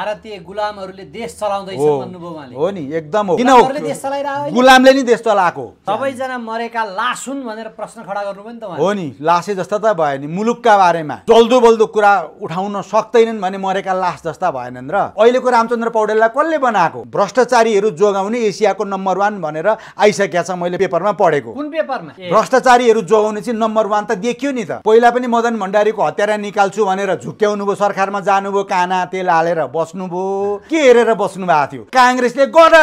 भारतीय गुलामहरूले देश चलाउँदैछ भन्नुभयो उहाँले हो नि एकदम हो किन देश चलाइरहेको गुलामले नि देश चलाएको सबैजना मरेका लास हुन् भनेर प्रश्न खडा गर्नु पनि त हो नि लासे जस्ता त भयो नि मुलुकका बारेमा जल्दो बल्दो कुरा उठाउन सक्दैनन् भने मरेका लास जस्ता भएनन् र अहिलेको रामचन्द्र पौडेललाई कसले बनाएको भ्रष्टाचारीहरू जोगाउने एसियाको नम्बर वान भनेर आइसकेका छ मैले पेपरमा पढेको कुन पेपरमा भ्रष्टाचारीहरू जोगाउने चाहिँ नम्बर वान त देखियो नि त पहिला पनि मदन भण्डारीको हत्यारा निकाल्छु भनेर झुक्क्याउनु भयो सरकारमा जानुभयो काना तेल हालेर बस बस्नुभयो के हेरेर बस्नु भएको थियो काङ्ग्रेसले गडा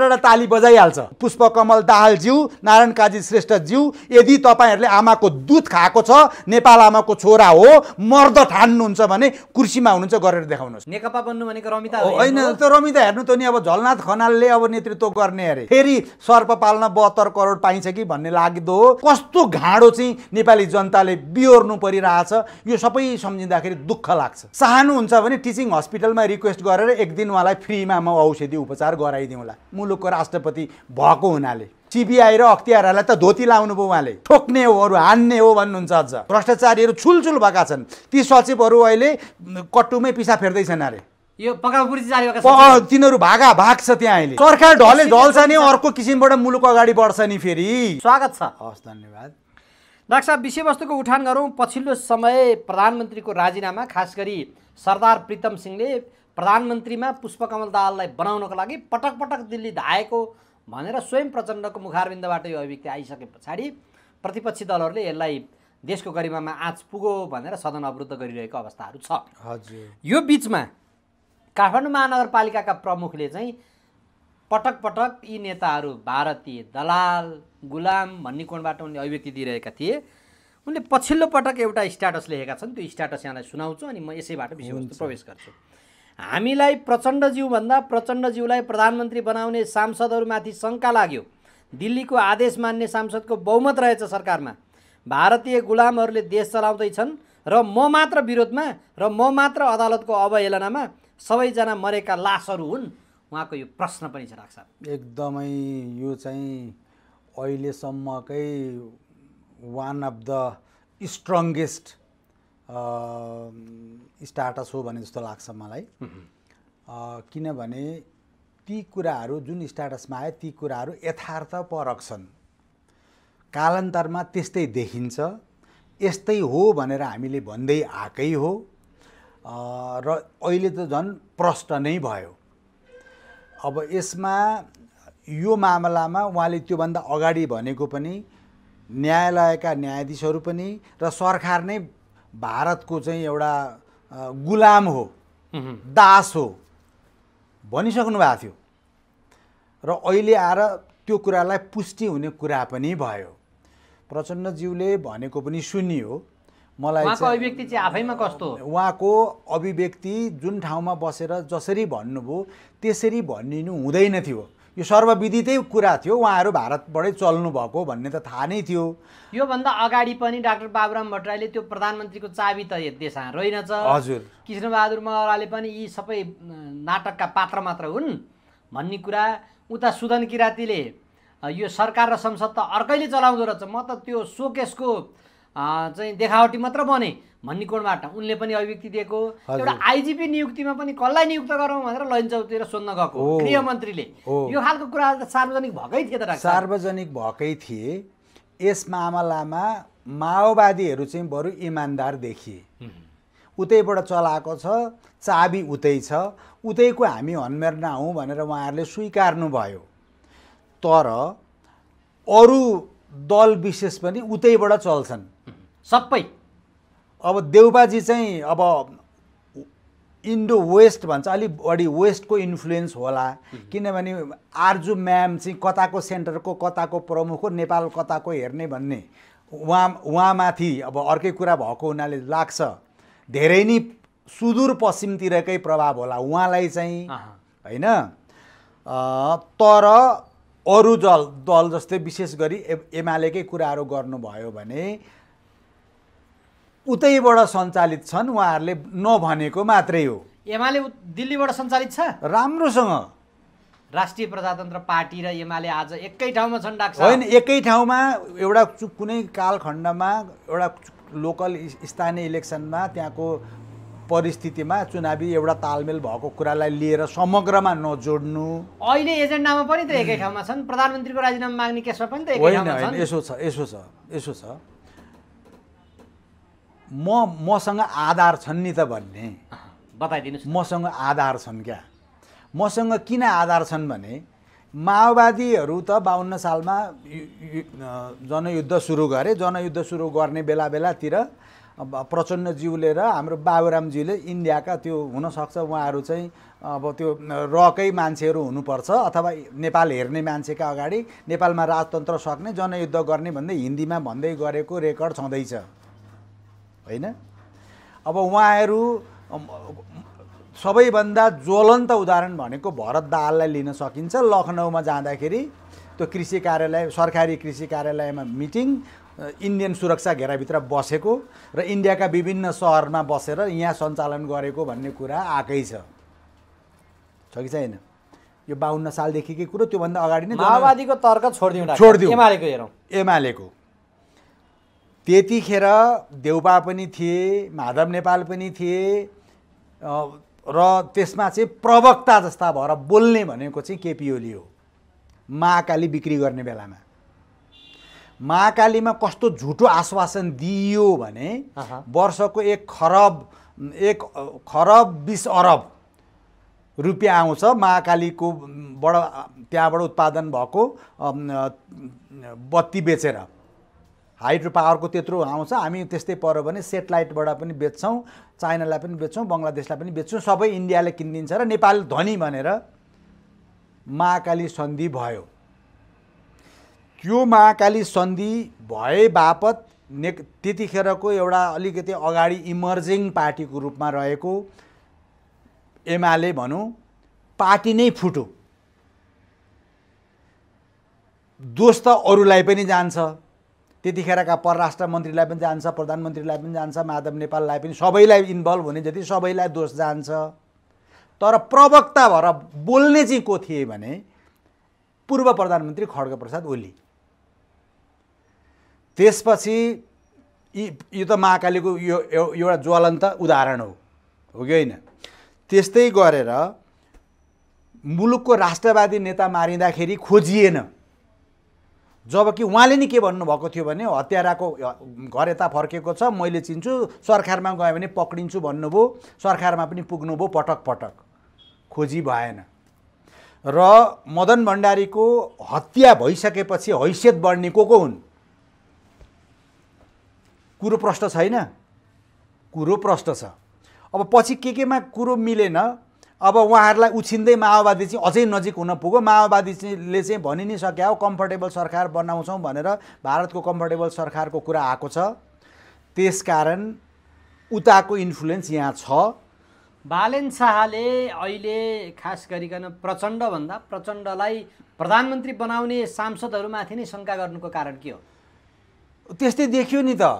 डडा ताली बजाइहाल्छ पुष्पकमल दाहालज्यू नारायण काजी श्रेष्ठज्यू यदि तपाईँहरूले आमाको दुध खाएको छ नेपाल आमाको छोरा हो मर्द ठान्नुहुन्छ भने कुर्सीमा हुनुहुन्छ गरेर देखाउनुहोस् नेकपा बन्नु भनेको रमिता होइन त्यो रमिता हेर्नु त नि अब झलनाथ खनालले अब नेतृत्व गर्ने अरे फेरि सर्प पाल्न बहत्तर करोड पाइन्छ कि भन्ने लाग्दो हो कस्तो घाँडो चाहिँ नेपाली जनताले बिहोर्नु परिरहेछ यो सबै सम्झिँदाखेरि दुःख लाग्छ चाहनुहुन्छ भने टिचिङ हस्पिटलमा रिक्वेस्ट गरेर एक दिन उहाँलाई फ्रीमा म औषधि उपचार गराइदिउँला मुलुकको राष्ट्रपति भएको हुनाले सिबिआई र अख्तियारहरूलाई त धोती लाउनु भयो उहाँले ठोक्ने हो अरू हान्ने हो भन्नुहुन्छ अझ भ्रष्टाचारीहरू छुलछुल भएका छन् ती सचिवहरू अहिले कटुमै पिसा फेर्दैछन् अरे यो तिनीहरू भागा भाग छ त्यहाँ अहिले सरकार ढले ढल्छ नि अर्को किसिमबाट मुलुक अगाडि बढ्छ नि फेरि स्वागत छ हस् धन्यवाद डाक्टर साहब विषयवस्तुको उठान गरौँ पछिल्लो समय प्रधानमन्त्रीको राजीनामा खास गरी सरदार प्रितम सिंहले प्रधानमन्त्रीमा पुष्पकमल दाहाललाई बनाउनको लागि पटक पटक दिल्ली धाएको भनेर स्वयं प्रचण्डको मुखारविन्दबाट यो अभिव्यक्ति आइसके पछाडि प्रतिपक्षी दलहरूले यसलाई देशको गरिमामा आँच पुगो भनेर सदन अवरुद्ध गरिरहेको अवस्थाहरू छ हजुर यो बिचमा काठमाडौँ महानगरपालिकाका प्रमुखले चाहिँ पटक पटक यी नेताहरू भारतीय दलाल गुलाम भन्ने कोणबाट उनले अभिव्यक्ति दिइरहेका थिए उनले पछिल्लो पटक एउटा स्ट्याटस लेखेका छन् त्यो स्ट्याटस यहाँलाई सुनाउँछु अनि म यसैबाट विषयवस्तु प्रवेश गर्छु हामीलाई प्रचण्ड प्रचण्ड प्रचण्डज्यूलाई प्रधानमन्त्री बनाउने सांसदहरूमाथि शङ्का लाग्यो दिल्लीको आदेश मान्ने सांसदको बहुमत रहेछ सरकारमा भारतीय गुलामहरूले देश चलाउँदैछन् र म मात्र विरोधमा र म मात्र अदालतको अवहेलनामा सबैजना मरेका लासहरू हुन् उहाँको यो प्रश्न पनि छ डाक्टर एकदमै यो चाहिँ अहिलेसम्मकै one of the strongest status हो भने जस्तो लाग्छ मलाई किनभने ती कुराहरू जुन स्टाटसमा आयो ती कुराहरू यथार्थ परक छन् कालान्तरमा त्यस्तै देखिन्छ यस्तै हो भनेर हामीले भन्दै आएकै हो र अहिले त झन् प्रष्ट नै भयो अब यसमा यो मामलामा उहाँले त्योभन्दा अगाडि भनेको पनि न्यायालयका न्यायाधीशहरू पनि र सरकार नै भारतको चाहिँ एउटा गुलाम हो दास हो भनिसक्नु भएको थियो र अहिले आएर त्यो कुरालाई पुष्टि हुने कुरा पनि भयो प्रचण्डज्यूले भनेको पनि सुनियो मलाई अभिव्यक्ति चाहिँ आफैमा कस्तो उहाँको अभिव्यक्ति जुन ठाउँमा बसेर जसरी भन्नुभयो त्यसरी भनिनु हुँदैन थियो यो सर्वविदितै कुरा थियो उहाँहरू भारतबाटै चल्नुभएको भन्ने त थाहा नै थियो योभन्दा अगाडि पनि डाक्टर बाबुराम भट्टराईले त्यो प्रधानमन्त्रीको चाबी त देशमा रहेनछ हजुर कृष्णबहादुर महराले पनि यी सबै नाटकका पात्र मात्र हुन् भन्ने कुरा उता सुदन किरातीले यो सरकार र संसद त अर्कैले चलाउँदो रहेछ म त त्यो सोकेसको चाहिँ देखावटी मात्र बने भन्ने कोणबाट उनले पनि अभिव्यक्ति दिएको एउटा आइजिपी नियुक्तिमा पनि कसलाई नियुक्त गरौँ भनेर चौतिर सोध्न गएको गृहमन्त्रीले यो खालको कुरा सार्वजनिक भएकै थिए त सार्वजनिक भएकै थिए यस मामलामा माओवादीहरू चाहिँ बरु इमान्दार देखिए उतैबाट चलाएको छ चाबी उतै छ उतैको हामी हन्मेर्ना नहौँ भनेर उहाँहरूले स्वीकार्नुभयो तर अरू दल विशेष पनि उतैबाट चल्छन् सबै अब देउबाजी चाहिँ अब इन्डो वेस्ट भन्छ अलिक बढी वेस्टको इन्फ्लुएन्स होला किनभने आर्जु म्याम चाहिँ कताको सेन्टरको कताको प्रमुख हो नेपाल कताको हेर्ने भन्ने उहाँ उहाँमाथि अब अर्कै कुरा भएको हुनाले लाग्छ धेरै नै सुदूर पश्चिमतिरकै प्रभाव होला उहाँलाई चाहिँ होइन तर अरू जल दल जस्तै विशेष गरी ए एमालेकै कुराहरू गर्नुभयो भने उतैबाट सञ्चालित छन् उहाँहरूले नभनेको मात्रै हो एमाले दिल्लीबाट सञ्चालित छ राम्रोसँग राष्ट्रिय प्रजातन्त्र पार्टी र एमाले आज एकै ठाउँमा छन् डाक्टर होइन एकै ठाउँमा एउटा कुनै कालखण्डमा एउटा लोकल स्थानीय इलेक्सनमा त्यहाँको परिस्थितिमा चुनावी एउटा तालमेल भएको कुरालाई लिएर समग्रमा नजोड्नु अहिले एजेन्डामा पनि त एकै ठाउँमा छन् प्रधानमन्त्रीको राजीनामा माग्ने केसमा पनि त होइन होइन यसो छ यसो छ यसो छ म मसँग आधार छन् नि त भन्ने बताइदिनुहोस् मसँग आधार छन् क्या मसँग किन आधार छन् भने माओवादीहरू त बाहन्न सालमा जनयुद्ध सुरु गरे जनयुद्ध सुरु गर्ने बेला बेलातिर प्रचण्डज्यूले र हाम्रो बाबुरामज्यूले इन्डियाका त्यो हुनसक्छ उहाँहरू चाहिँ अब त्यो रकै मान्छेहरू हुनुपर्छ अथवा नेपाल हेर्ने मान्छेका अगाडि नेपालमा राजतन्त्र सक्ने जनयुद्ध गर्ने भन्दै हिन्दीमा भन्दै गरेको रेकर्ड छँदैछ होइन अब उहाँहरू सबैभन्दा ज्वलन्त उदाहरण भनेको भरत दाहाललाई लिन सकिन्छ लखनऊमा जाँदाखेरि त्यो कृषि कार्यालय सरकारी कृषि कार्यालयमा मिटिङ इन्डियन सुरक्षा घेराभित्र बसेको र इन्डियाका विभिन्न सहरमा बसेर यहाँ सञ्चालन गरेको भन्ने कुरा आएकै छ छ कि छैन यो बाहुन्न सालदेखिकै कुरो त्योभन्दा अगाडि नै माओवादीको तर्क छोडिदिउँ छोडिदिउँ एमालेको हेरौँ एमालेको त्यतिखेर देउपा पनि थिए माधव नेपाल पनि थिए र त्यसमा चाहिँ प्रवक्ता जस्ता भएर बोल्ने भनेको चाहिँ केपी ओली हो महाकाली बिक्री गर्ने बेलामा महाकालीमा कस्तो झुटो आश्वासन दिइयो भने वर्षको एक खरब एक खरब बिस अरब रुपियाँ आउँछ महाकालीको त्यहाँबाट उत्पादन भएको बत्ती बेचेर हाइड्रो पावरको त्यत्रो आउँछ हामी त्यस्तै पऱ्यो भने सेटेलाइटबाट पनि बेच्छौँ चाइनालाई पनि बेच्छौँ बङ्गलादेशलाई पनि बेच्छौँ सबै इन्डियाले किनिदिन्छ र नेपाल धनी भनेर महाकाली सन्धि भयो त्यो महाकाली सन्धि भए बापत ने त्यतिखेरको एउटा अलिकति अगाडि इमर्जिङ पार्टीको रूपमा रहेको एमाले भनौँ पार्टी नै फुटो दोष त अरूलाई पनि जान्छ त्यतिखेरका परराष्ट्र मन्त्रीलाई पनि जान्छ प्रधानमन्त्रीलाई पनि जान्छ माधव नेपाललाई पनि सबैलाई इन्भल्भ हुने जति सबैलाई दोष जान्छ तर प्रवक्ता भएर बोल्ने चाहिँ को थिए भने पूर्व प्रधानमन्त्री खड्ग प्रसाद ओली त्यसपछि यो त महाकालीको यो एउटा ज्वलन्त उदाहरण हो हो कि होइन त्यस्तै गरेर मुलुकको राष्ट्रवादी नेता मारिँदाखेरि खोजिएन जबकि उहाँले नि के भन्नुभएको थियो भने हत्याराको घर यता फर्केको छ मैले चिन्छु सरकारमा गएँ भने पक्रिन्छु भन्नुभयो सरकारमा पनि पुग्नुभयो पटक पटक खोजी भएन र मदन भण्डारीको हत्या भइसकेपछि हैसियत बढ्ने को को हुन् कुरो प्रष्ट छैन कुरो प्रष्ट छ अब पछि के केमा कुरो मिलेन अब उहाँहरूलाई उछिन्दै माओवादी चाहिँ अझै नजिक हुन पुग्यो माओवादीले चाहिँ भनि नै सक्या हो कम्फर्टेबल सरकार बनाउँछौँ भनेर भारतको कम्फर्टेबल सरकारको कुरा आएको छ त्यसकारण उताको इन्फ्लुएन्स यहाँ छ बालेन शाहले अहिले खास गरिकन प्रचण्डभन्दा प्रचण्डलाई प्रधानमन्त्री बनाउने सांसदहरूमाथि नै शङ्का गर्नुको कारण के हो त्यस्तै देखियो नि त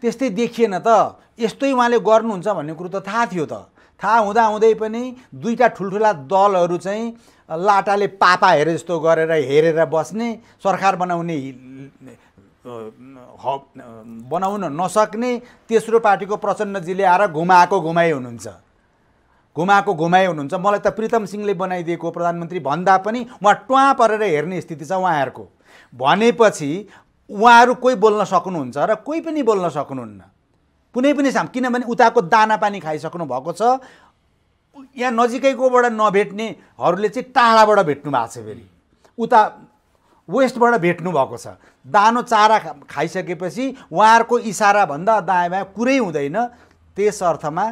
त्यस्तै देखिएन त यस्तै उहाँले गर्नुहुन्छ भन्ने कुरो त थाहा थियो त थाहा हुँदाहुँदै पनि दुईवटा ठुल्ठुला दलहरू चाहिँ लाटाले पापा हेरे जस्तो गरेर हेरेर बस्ने सरकार बनाउने बनाउन नसक्ने तेस्रो पार्टीको प्रचण्डजीले आएर घुमाएको घुमाइ हुनुहुन्छ घुमाएको घुमाइ हुनुहुन्छ मलाई त प्रितम सिंहले बनाइदिएको प्रधानमन्त्री भन्दा पनि उहाँ ट्वा परेर हेर्ने स्थिति छ उहाँहरूको भनेपछि उहाँहरू कोही बोल्न सक्नुहुन्छ र कोही पनि बोल्न सक्नुहुन्न कुनै पनि साम किनभने उताको दाना पानी खाइसक्नु भएको छ यहाँ नजिकैकोबाट नभेट्नेहरूले चाहिँ टाढाबाट भेट्नु भएको छ फेरि उता वेस्टबाट भेट्नु भएको छ दानो चारा खाइसकेपछि उहाँहरूको इसाराभन्दा दायाँ बायाँ कुरै हुँदैन त्यस अर्थमा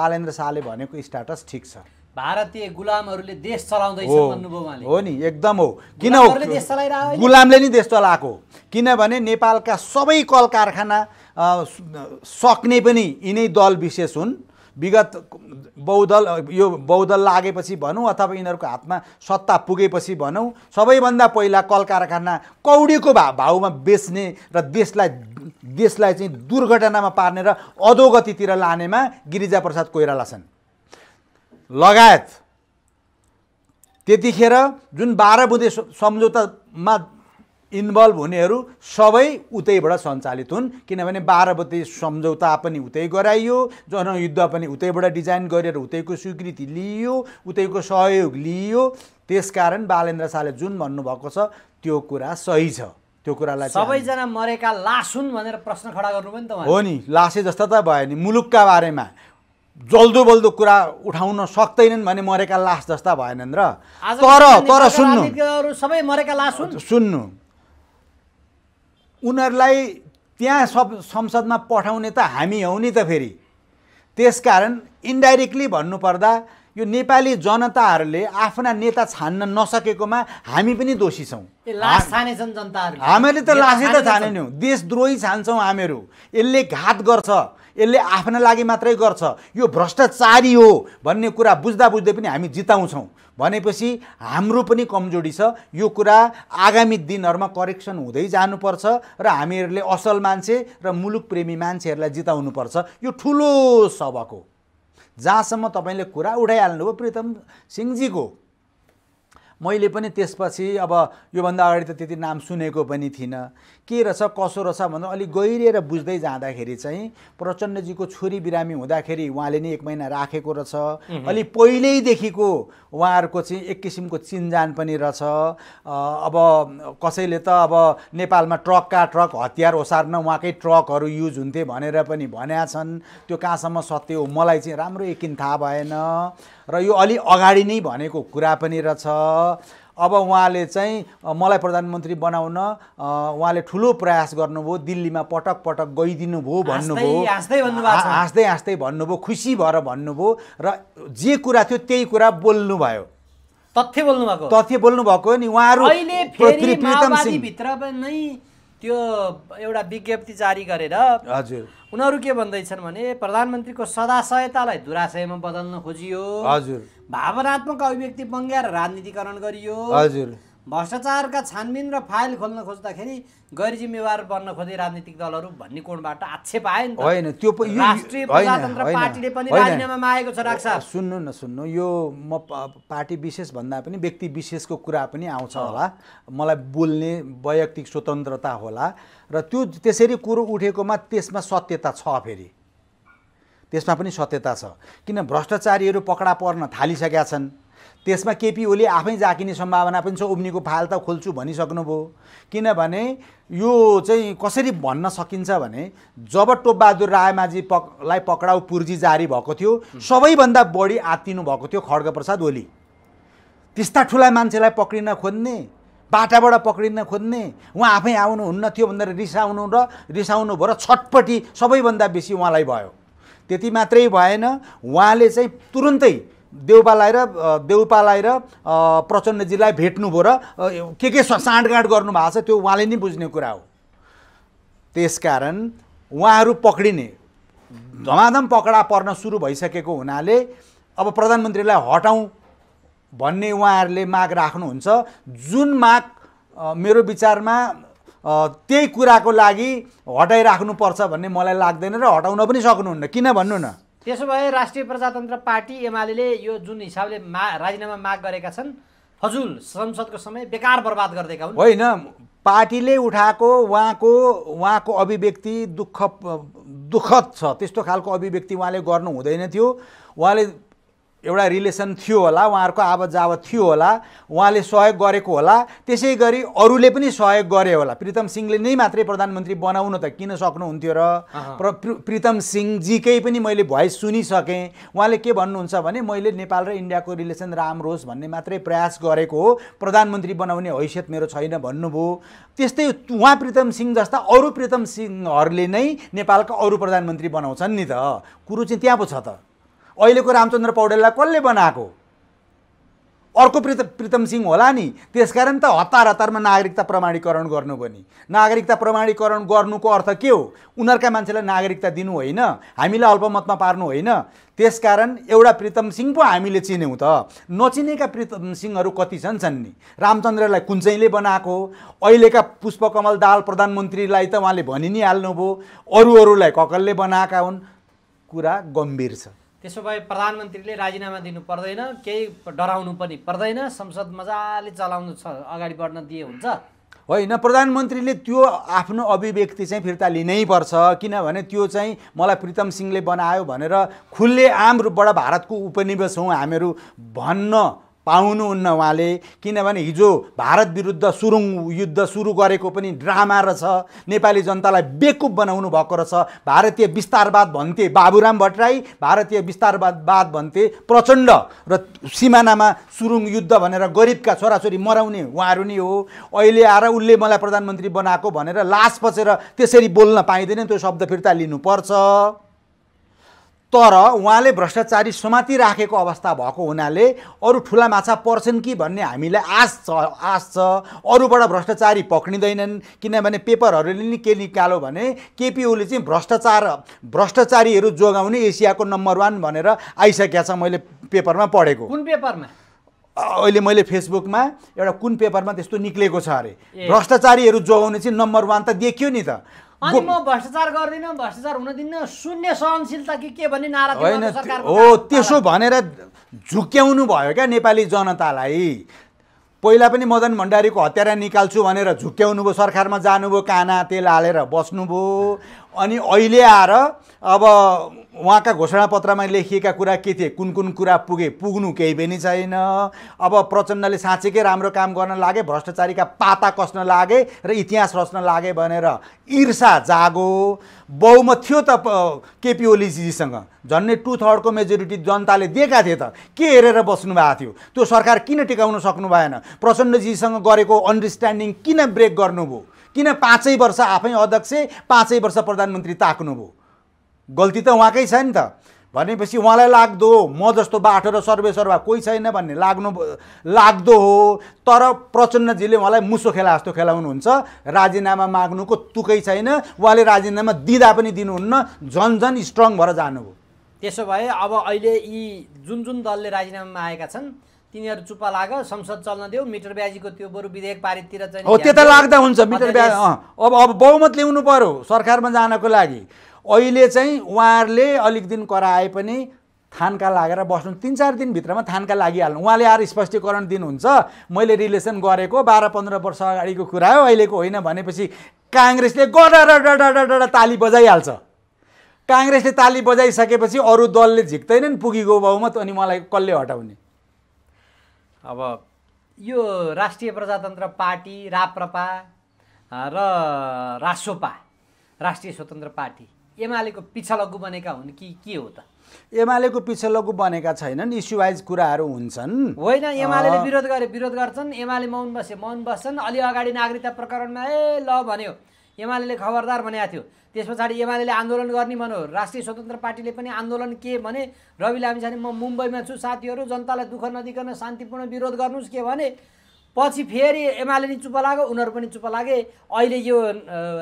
बालेन्द्र शाहले भनेको स्ट्याटस ठिक छ भारतीय गुलामहरूले देश चलाउँदैछ हो नि एकदम हो किन गुलामले नि देश चलाएको किनभने नेपालका सबै कल कारखाना सक्ने पनि यिनै दल विशेष हुन् विगत बहुदल यो बहुदल लागेपछि भनौँ अथवा यिनीहरूको हातमा सत्ता पुगेपछि भनौँ सबैभन्दा पहिला कल कारखाना कौडीको भा भाउमा बेच्ने र देशलाई देशलाई चाहिँ दुर्घटनामा पार्ने र अधोगतितिर लानेमा गिरिजाप्रसाद कोइराला छन् लगायत त्यतिखेर जुन बाह्र बुँदे सम्झौतामा इन्भल्भ हुनेहरू सबै उतैबाट सञ्चालित हुन् किनभने बाह्र बत्ती सम्झौता पनि उतै गराइयो जनयुद्ध पनि उतैबाट डिजाइन गरेर उतैको स्वीकृति लिइयो उतैको सहयोग लिइयो त्यसकारण बालेन्द्र शाहले जुन भन्नुभएको छ त्यो कुरा सही छ त्यो कुरालाई सबैजना मरेका लास हुन् भनेर प्रश्न खडा गर्नु पनि त हो नि लासे जस्ता त भयो नि मुलुकका बारेमा जल्दो बल्दो कुरा उठाउन सक्दैनन् भने मरेका लास जस्ता भएनन् र तर तर सुन्नु सबै मरेका लास सुन्नु उनीहरूलाई त्यहाँ सब संसदमा पठाउने त हामी हौ नि त फेरि त्यसकारण इन्डाइरेक्टली भन्नुपर्दा यो नेपाली जनताहरूले आफ्ना नेता छान्न नसकेकोमा हामी पनि दोषी छौँ हामीले त लासै त छानेनौँ देशद्रोही छान्छौँ हामीहरू यसले घात गर्छ यसले आफ्ना लागि मात्रै गर्छ यो भ्रष्टाचारी हो भन्ने कुरा बुझ्दा बुझ्दै पनि हामी जिताउँछौँ भनेपछि हाम्रो पनि कमजोरी छ यो कुरा आगामी दिनहरूमा करेक्सन हुँदै जानुपर्छ र हामीहरूले असल मान्छे र मुलुक प्रेमी मान्छेहरूलाई जिताउनुपर्छ यो ठुलो सबक हो जहाँसम्म तपाईँले कुरा उठाइहाल्नुभयो प्रितम सिंहजीको मैले पनि त्यसपछि अब योभन्दा अगाडि त त्यति नाम सुनेको पनि थिइनँ के रहेछ कसो रहेछ भनेर अलिक गहिरिएर बुझ्दै जाँदाखेरि चाहिँ प्रचण्डजीको छोरी बिरामी हुँदाखेरि उहाँले नै एक महिना राखेको रहेछ अलि पहिल्यैदेखिको उहाँहरूको चाहिँ एक किसिमको चिन्जान पनि रहेछ अब कसैले त अब नेपालमा ट्रकका ट्रक हतियार ओसार्न उहाँकै ट्रकहरू युज हुन्थे भनेर पनि भनेका छन् त्यो कहाँसम्म सत्य हो मलाई चाहिँ राम्रो यकिन थाहा भएन र यो अलि अगाडि नै भनेको कुरा पनि रहेछ अब उहाँले चाहिँ मलाई प्रधानमन्त्री बनाउन उहाँले ठुलो प्रयास गर्नुभयो दिल्लीमा पटक पटक गइदिनु भयो भन्नुभयो हाँस्दै हाँस्दै भन्नुभयो खुसी भएर भन्नुभयो र जे कुरा थियो त्यही कुरा बोल्नुभयो तथ्य बोल्नुभएको तथ्य बोल्नुभएको नि उहाँहरू भित्र नै त्यो एउटा विज्ञप्ति जारी गरेर हजुर उनीहरू के भन्दैछन् भने प्रधानमन्त्रीको सदाशयतालाई दुराशयमा बदल्न खोजियो हजुर भावनात्मक अभिव्यक्ति बङ्ग्याएर राजनीतिकरण गरियो हजुर भ्रष्टाचारका छानबिन र फाइल खोल्न खोज्दाखेरि गैर जिम्मेवार बन्न खोजे राजनीतिक दलहरू भन्ने कोणबाट आक्षेप आयो नि होइन त्यो राष्ट्रिय प्रजातन्त्र पार्टीले पनि राजीनामा मागेको छ राख्छ सुन्नु न सुन्नु यो म पार्टी विशेष भन्दा पनि व्यक्ति विशेषको कुरा पनि आउँछ होला मलाई बोल्ने वैयक्तिक स्वतन्त्रता होला र त्यो त्यसरी कुरो उठेकोमा त्यसमा सत्यता छ फेरि त्यसमा पनि सत्यता छ किन भ्रष्टाचारीहरू पक्रा पर्न थालिसकेका छन् त्यसमा केपी ओली आफै जाकिने सम्भावना पनि छ उम्नीको फाइल त खोल्छु भनिसक्नुभयो किनभने यो चाहिँ कसरी भन्न सकिन्छ भने जब टोपबहादुर रायमाझी पकलाई पक्राउ पुर्जी जारी भएको थियो सबैभन्दा बढी आत्तिनु भएको थियो खड्ग प्रसाद ओली त्यस्ता ठुला मान्छेलाई पक्रिन खोज्ने बाटाबाट पक्रिन खोज्ने उहाँ आफै आउनुहुन्न थियो भनेर रिसाउनु र रिसाउनु भयो र छटपट्टि सबैभन्दा बेसी उहाँलाई भयो त्यति मात्रै भएन उहाँले चाहिँ तुरुन्तै देउपालाई र देउपालाई र प्रचण्डजीलाई भेट्नुभयो र के के साँडगाँड गर्नुभएको छ त्यो उहाँले नै बुझ्ने कुरा हो त्यसकारण उहाँहरू पक्रिने धमाधम पकडा पर्न सुरु भइसकेको हुनाले अब प्रधानमन्त्रीलाई हटाउँ भन्ने उहाँहरूले माग राख्नुहुन्छ जुन माग मेरो विचारमा त्यही कुराको लागि हटाइराख्नुपर्छ भन्ने मलाई लाग्दैन र हटाउन पनि सक्नुहुन्न किन भन्नु न त्यसो भए राष्ट्रिय प्रजातन्त्र पार्टी एमाले यो जुन हिसाबले मा राजीनामा माग गरेका छन् फजुल संसदको समय बेकार बर्बाद गरिदिएका हुन् होइन पार्टीले उठाएको उहाँको उहाँको अभिव्यक्ति दुःख दुःखद छ त्यस्तो खालको अभिव्यक्ति उहाँले गर्नु हुँदैन थियो उहाँले एउटा रिलेसन थियो होला उहाँहरूको आवत जावत थियो होला उहाँले सहयोग गरेको होला त्यसै गरी अरूले पनि सहयोग गरे होला प्रितम सिंहले नै मात्रै प्रधानमन्त्री बनाउन त किन सक्नुहुन्थ्यो र प्रितम सिंहजीकै पनि मैले भोइस सुनिसकेँ उहाँले के भन्नुहुन्छ भने मैले नेपाल र इन्डियाको रिलेसन राम्रो होस् भन्ने मात्रै प्रयास गरेको हो प्रधानमन्त्री बनाउने हैसियत मेरो छैन भन्नुभयो त्यस्तै उहाँ प्रितम सिंह जस्ता अरू प्रितम सिंहहरूले नै नेपालका अरू प्रधानमन्त्री बनाउँछन् नि त कुरो चाहिँ त्यहाँ पो छ त अहिलेको रामचन्द्र पौडेललाई कसले बनाएको अर्को प्रित प्रितम सिंह होला नि त्यसकारण त हतार हतारमा नागरिकता प्रमाणीकरण गर्नु पनि नागरिकता प्रमाणीकरण गर्नुको अर्थ के हो उनीहरूका मान्छेलाई नागरिकता दिनु होइन हामीलाई अल्पमतमा पार्नु होइन त्यसकारण एउटा प्रितम सिंह पो हामीले चिन्यौँ त नचिनेका प्रितम सिंहहरू कति छन् छन् नि रामचन्द्रलाई कुन चाहिँले बनाएको अहिलेका पुष्पकमल दाल प्रधानमन्त्रीलाई त उहाँले भनि नै हाल्नुभयो अरू अरूलाई ककलले बनाएका हुन् कुरा गम्भीर छ त्यसो भए प्रधानमन्त्रीले राजीनामा दिनु पर्दैन केही डराउनु पनि पर्दैन संसद मजाले चलाउनु छ अगाडि बढ्न दिए हुन्छ होइन प्रधानमन्त्रीले त्यो आफ्नो अभिव्यक्ति चाहिँ फिर्ता लिनै पर्छ किनभने त्यो चाहिँ मलाई प्रितम सिंहले बनायो भनेर खुल्ले आम रूपबाट भारतको उपनिवेश हौँ हामीहरू भन्न पाउनुहुन्न उहाँले किनभने हिजो भारत विरुद्ध सुरुङ युद्ध सुरु गरेको पनि ड्रामा रहेछ नेपाली जनतालाई बेकुप बनाउनु भएको रहेछ भारतीय विस्तारवाद भन्थे बाबुराम भट्टराई भारतीय विस्तारवादवाद भन्थे प्रचण्ड र सिमानामा सुरुङ युद्ध भनेर गरिबका छोराछोरी मराउने उहाँहरू नै हो अहिले आएर उसले मलाई प्रधानमन्त्री बनाएको भनेर लास पचेर त्यसरी बोल्न पाइँदैन त्यो शब्द फिर्ता लिनुपर्छ तर उहाँले भ्रष्टाचारी समाति राखेको अवस्था भएको हुनाले अरू ठुला माछा पर्छन् कि भन्ने हामीलाई आश छ आश छ अरूबाट भ्रष्टाचारी पक्रिँदैनन् किनभने पेपरहरूले नि के निकाल्यो भने केपिओले चाहिँ भ्रष्टाचार भ्रष्टाचारीहरू जोगाउने एसियाको नम्बर वान भनेर आइसकेका छ मैले पेपरमा पढेको कुन पेपरमा अहिले मैले फेसबुकमा एउटा कुन पेपरमा त्यस्तो निक्लेको छ अरे भ्रष्टाचारीहरू जोगाउने चाहिँ नम्बर वान त देखियो नि त अनि म भ्रष्टाचार गर्दिनँ भ्रष्टाचार हुन दिन्न शून्य सहनशीलता कि के भन्ने नारा होइन हो त्यसो भनेर झुक्याउनु भयो क्या नेपाली जनतालाई पहिला पनि मदन भण्डारीको हत्यारा निकाल्छु भनेर झुक्याउनु भयो सरकारमा जानुभयो काना तेल हालेर बस्नुभयो अनि अहिले आएर अब उहाँका घोषणापत्रमा लेखिएका कुरा के थिए कुन कुन कुरा पुगे पुग्नु केही पनि छैन अब प्रचण्डले साँच्चैकै राम्रो काम गर्न लागे भ्रष्टाचारीका पाता कस्न लागे र इतिहास रच्न लागे भनेर ईर्षा जागो बहुमत थियो त केपी ओलीजीसँग झन्डै टु थर्डको मेजोरिटी जनताले दिएका थिए त के हेरेर बस्नु भएको थियो त्यो सरकार किन टिकाउन सक्नु भएन प्रचण्डजीसँग गरेको अन्डरस्ट्यान्डिङ किन ब्रेक गर्नुभयो किन पाँचै वर्ष आफै अध्यक्ष पाँचै वर्ष प्रधानमन्त्री ताक्नुभयो गल्ती त उहाँकै छ नि त भनेपछि उहाँलाई लाग्दो म जस्तो बाटो र सर्वेसर्वा कोही छैन भन्ने लाग्नु लाग्दो हो तर प्रचण्डजीले उहाँलाई मुसो खेला जस्तो खेलाउनुहुन्छ राजीनामा माग्नुको तुकै छैन उहाँले राजीनामा दिँदा पनि दिनुहुन्न झन् झन् स्ट्रङ भएर जानुभयो त्यसो भए अब अहिले यी जुन जुन दलले राजीनामा मागेका छन् तिनीहरू चुप्प लाग संसद चल्न देऊ मिटर ब्याजीको त्यो बरु विधेयक पारिततिर चाहिँ हो त्यता लाग्दा हुन्छ मिटर ब्याज अब अब बहुमत ल्याउनु पर्यो सरकारमा जानको लागि अहिले चाहिँ उहाँहरूले अलिक दिन कराए पनि थानका लागेर बस्नु तिन चार दिनभित्रमा थानका लागिहाल्नु उहाँले आएर स्पष्टीकरण दिनुहुन्छ मैले रिलेसन गरेको बाह्र पन्ध्र वर्ष अगाडिको कुरा हो अहिलेको होइन भनेपछि काङ्ग्रेसले गडा ताली बजाइहाल्छ काङ्ग्रेसले ताली बजाइसकेपछि अरू दलले झिक्दैनन् पुगेको बहुमत अनि मलाई कसले हटाउने अब यो राष्ट्रिय प्रजातन्त्र पार्टी राप्रपा र रासोपा राष्ट्रिय स्वतन्त्र पार्टी एमालेको पिछलगु बनेका हुन् कि के हो त एमालेको पिछलगु बनेका छैनन् वाइज कुराहरू हुन्छन् होइन एमाले विरोध गरे विरोध गर्छन् एमाले मौन बसे मौन बस्छन् अलि अगाडि नागरिकता प्रकरणमा ए ल भन्यो एमाले खबरदार भनेको थियो त्यस पछाडि एमाले आन्दोलन गर्ने भन्यो राष्ट्रिय स्वतन्त्र पार्टीले पनि आन्दोलन के भने रवि लामिछाने म मुम्बईमा छु साथीहरू जनतालाई दुःख नदिकन शान्तिपूर्ण विरोध गर्नुहोस् के भने पछि फेरि एमाले नि चुप लाग्यो उनीहरू पनि चुप लागे अहिले यो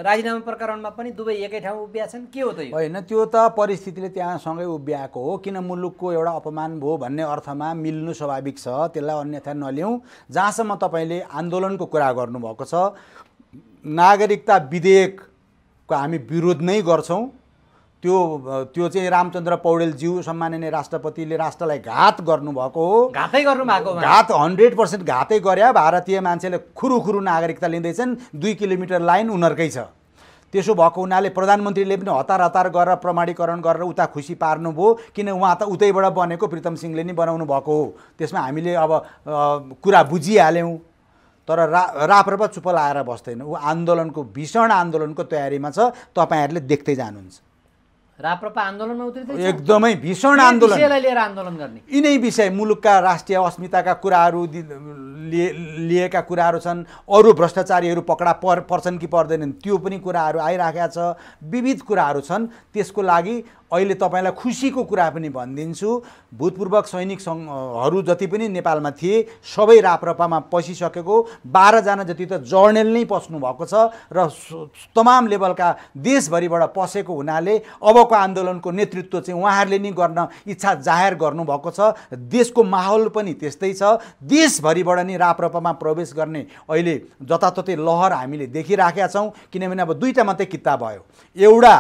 राजीनामा प्रकरणमा पनि दुवै एकै ठाउँ उभिया छन् के हो त होइन त्यो त परिस्थितिले त्यहाँसँगै उभिएको हो किन मुलुकको एउटा अपमान भयो भन्ने अर्थमा मिल्नु स्वाभाविक छ त्यसलाई अन्यथा नल्याउँ जहाँसम्म तपाईँले आन्दोलनको कुरा गर्नुभएको छ नागरिकता विधेयकको हामी विरोध नै गर्छौँ त्यो त्यो चाहिँ रामचन्द्र पौडेलज्यू सम्माननीय राष्ट्रपतिले राष्ट्रलाई घात गर्नुभएको हो घातै गर्नुभएको घात हन्ड्रेड पर्सेन्ट घातै गरे भारतीय मान्छेले खुरुखुरु नागरिकता लिँदैछन् दुई किलोमिटर लाइन उनीहरूकै छ त्यसो भएको हुनाले प्रधानमन्त्रीले पनि हतार हतार गरेर प्रमाणीकरण गरेर उता खुसी पार्नुभयो किन उहाँ त उतैबाट बनेको प्रितम सिंहले नै बनाउनु भएको हो त्यसमा हामीले अब कुरा बुझिहाल्यौँ तर रा राप्रपा चुप लाएर बस्दैन ऊ आन्दोलनको भीषण आन्दोलनको तयारीमा छ तपाईँहरूले देख्दै जानुहुन्छ राप्रपा आन्दोलनमा एकदमै भीषण आन्दोलन लिएर आन्दोलन गर्ने यिनै विषय मुलुकका राष्ट्रिय अस्मिताका कुराहरू लिएका कुराहरू छन् अरू भ्रष्टाचारीहरू पक्रा पर् पर्छन् कि पर्दैनन् त्यो पनि कुराहरू आइराखेका छ विविध कुराहरू छन् त्यसको लागि अहिले तपाईँलाई खुसीको कुरा पनि भनिदिन्छु भूतपूर्वक सैनिक सङ्घहरू जति पनि नेपालमा थिए सबै राप्रपामा पसिसकेको बाह्रजना जति त जर्नेल नै पस्नु भएको छ र तमाम लेभलका देशभरिबाट पसेको हुनाले अबको आन्दोलनको नेतृत्व चाहिँ उहाँहरूले नै गर्न इच्छा जाहेर गर्नुभएको छ देशको माहौल पनि त्यस्तै छ देशभरिबाट नै राप्रपामा प्रवेश गर्ने अहिले जताततै लहर हामीले देखिराखेका छौँ किनभने अब दुईवटा मात्रै किताब भयो एउटा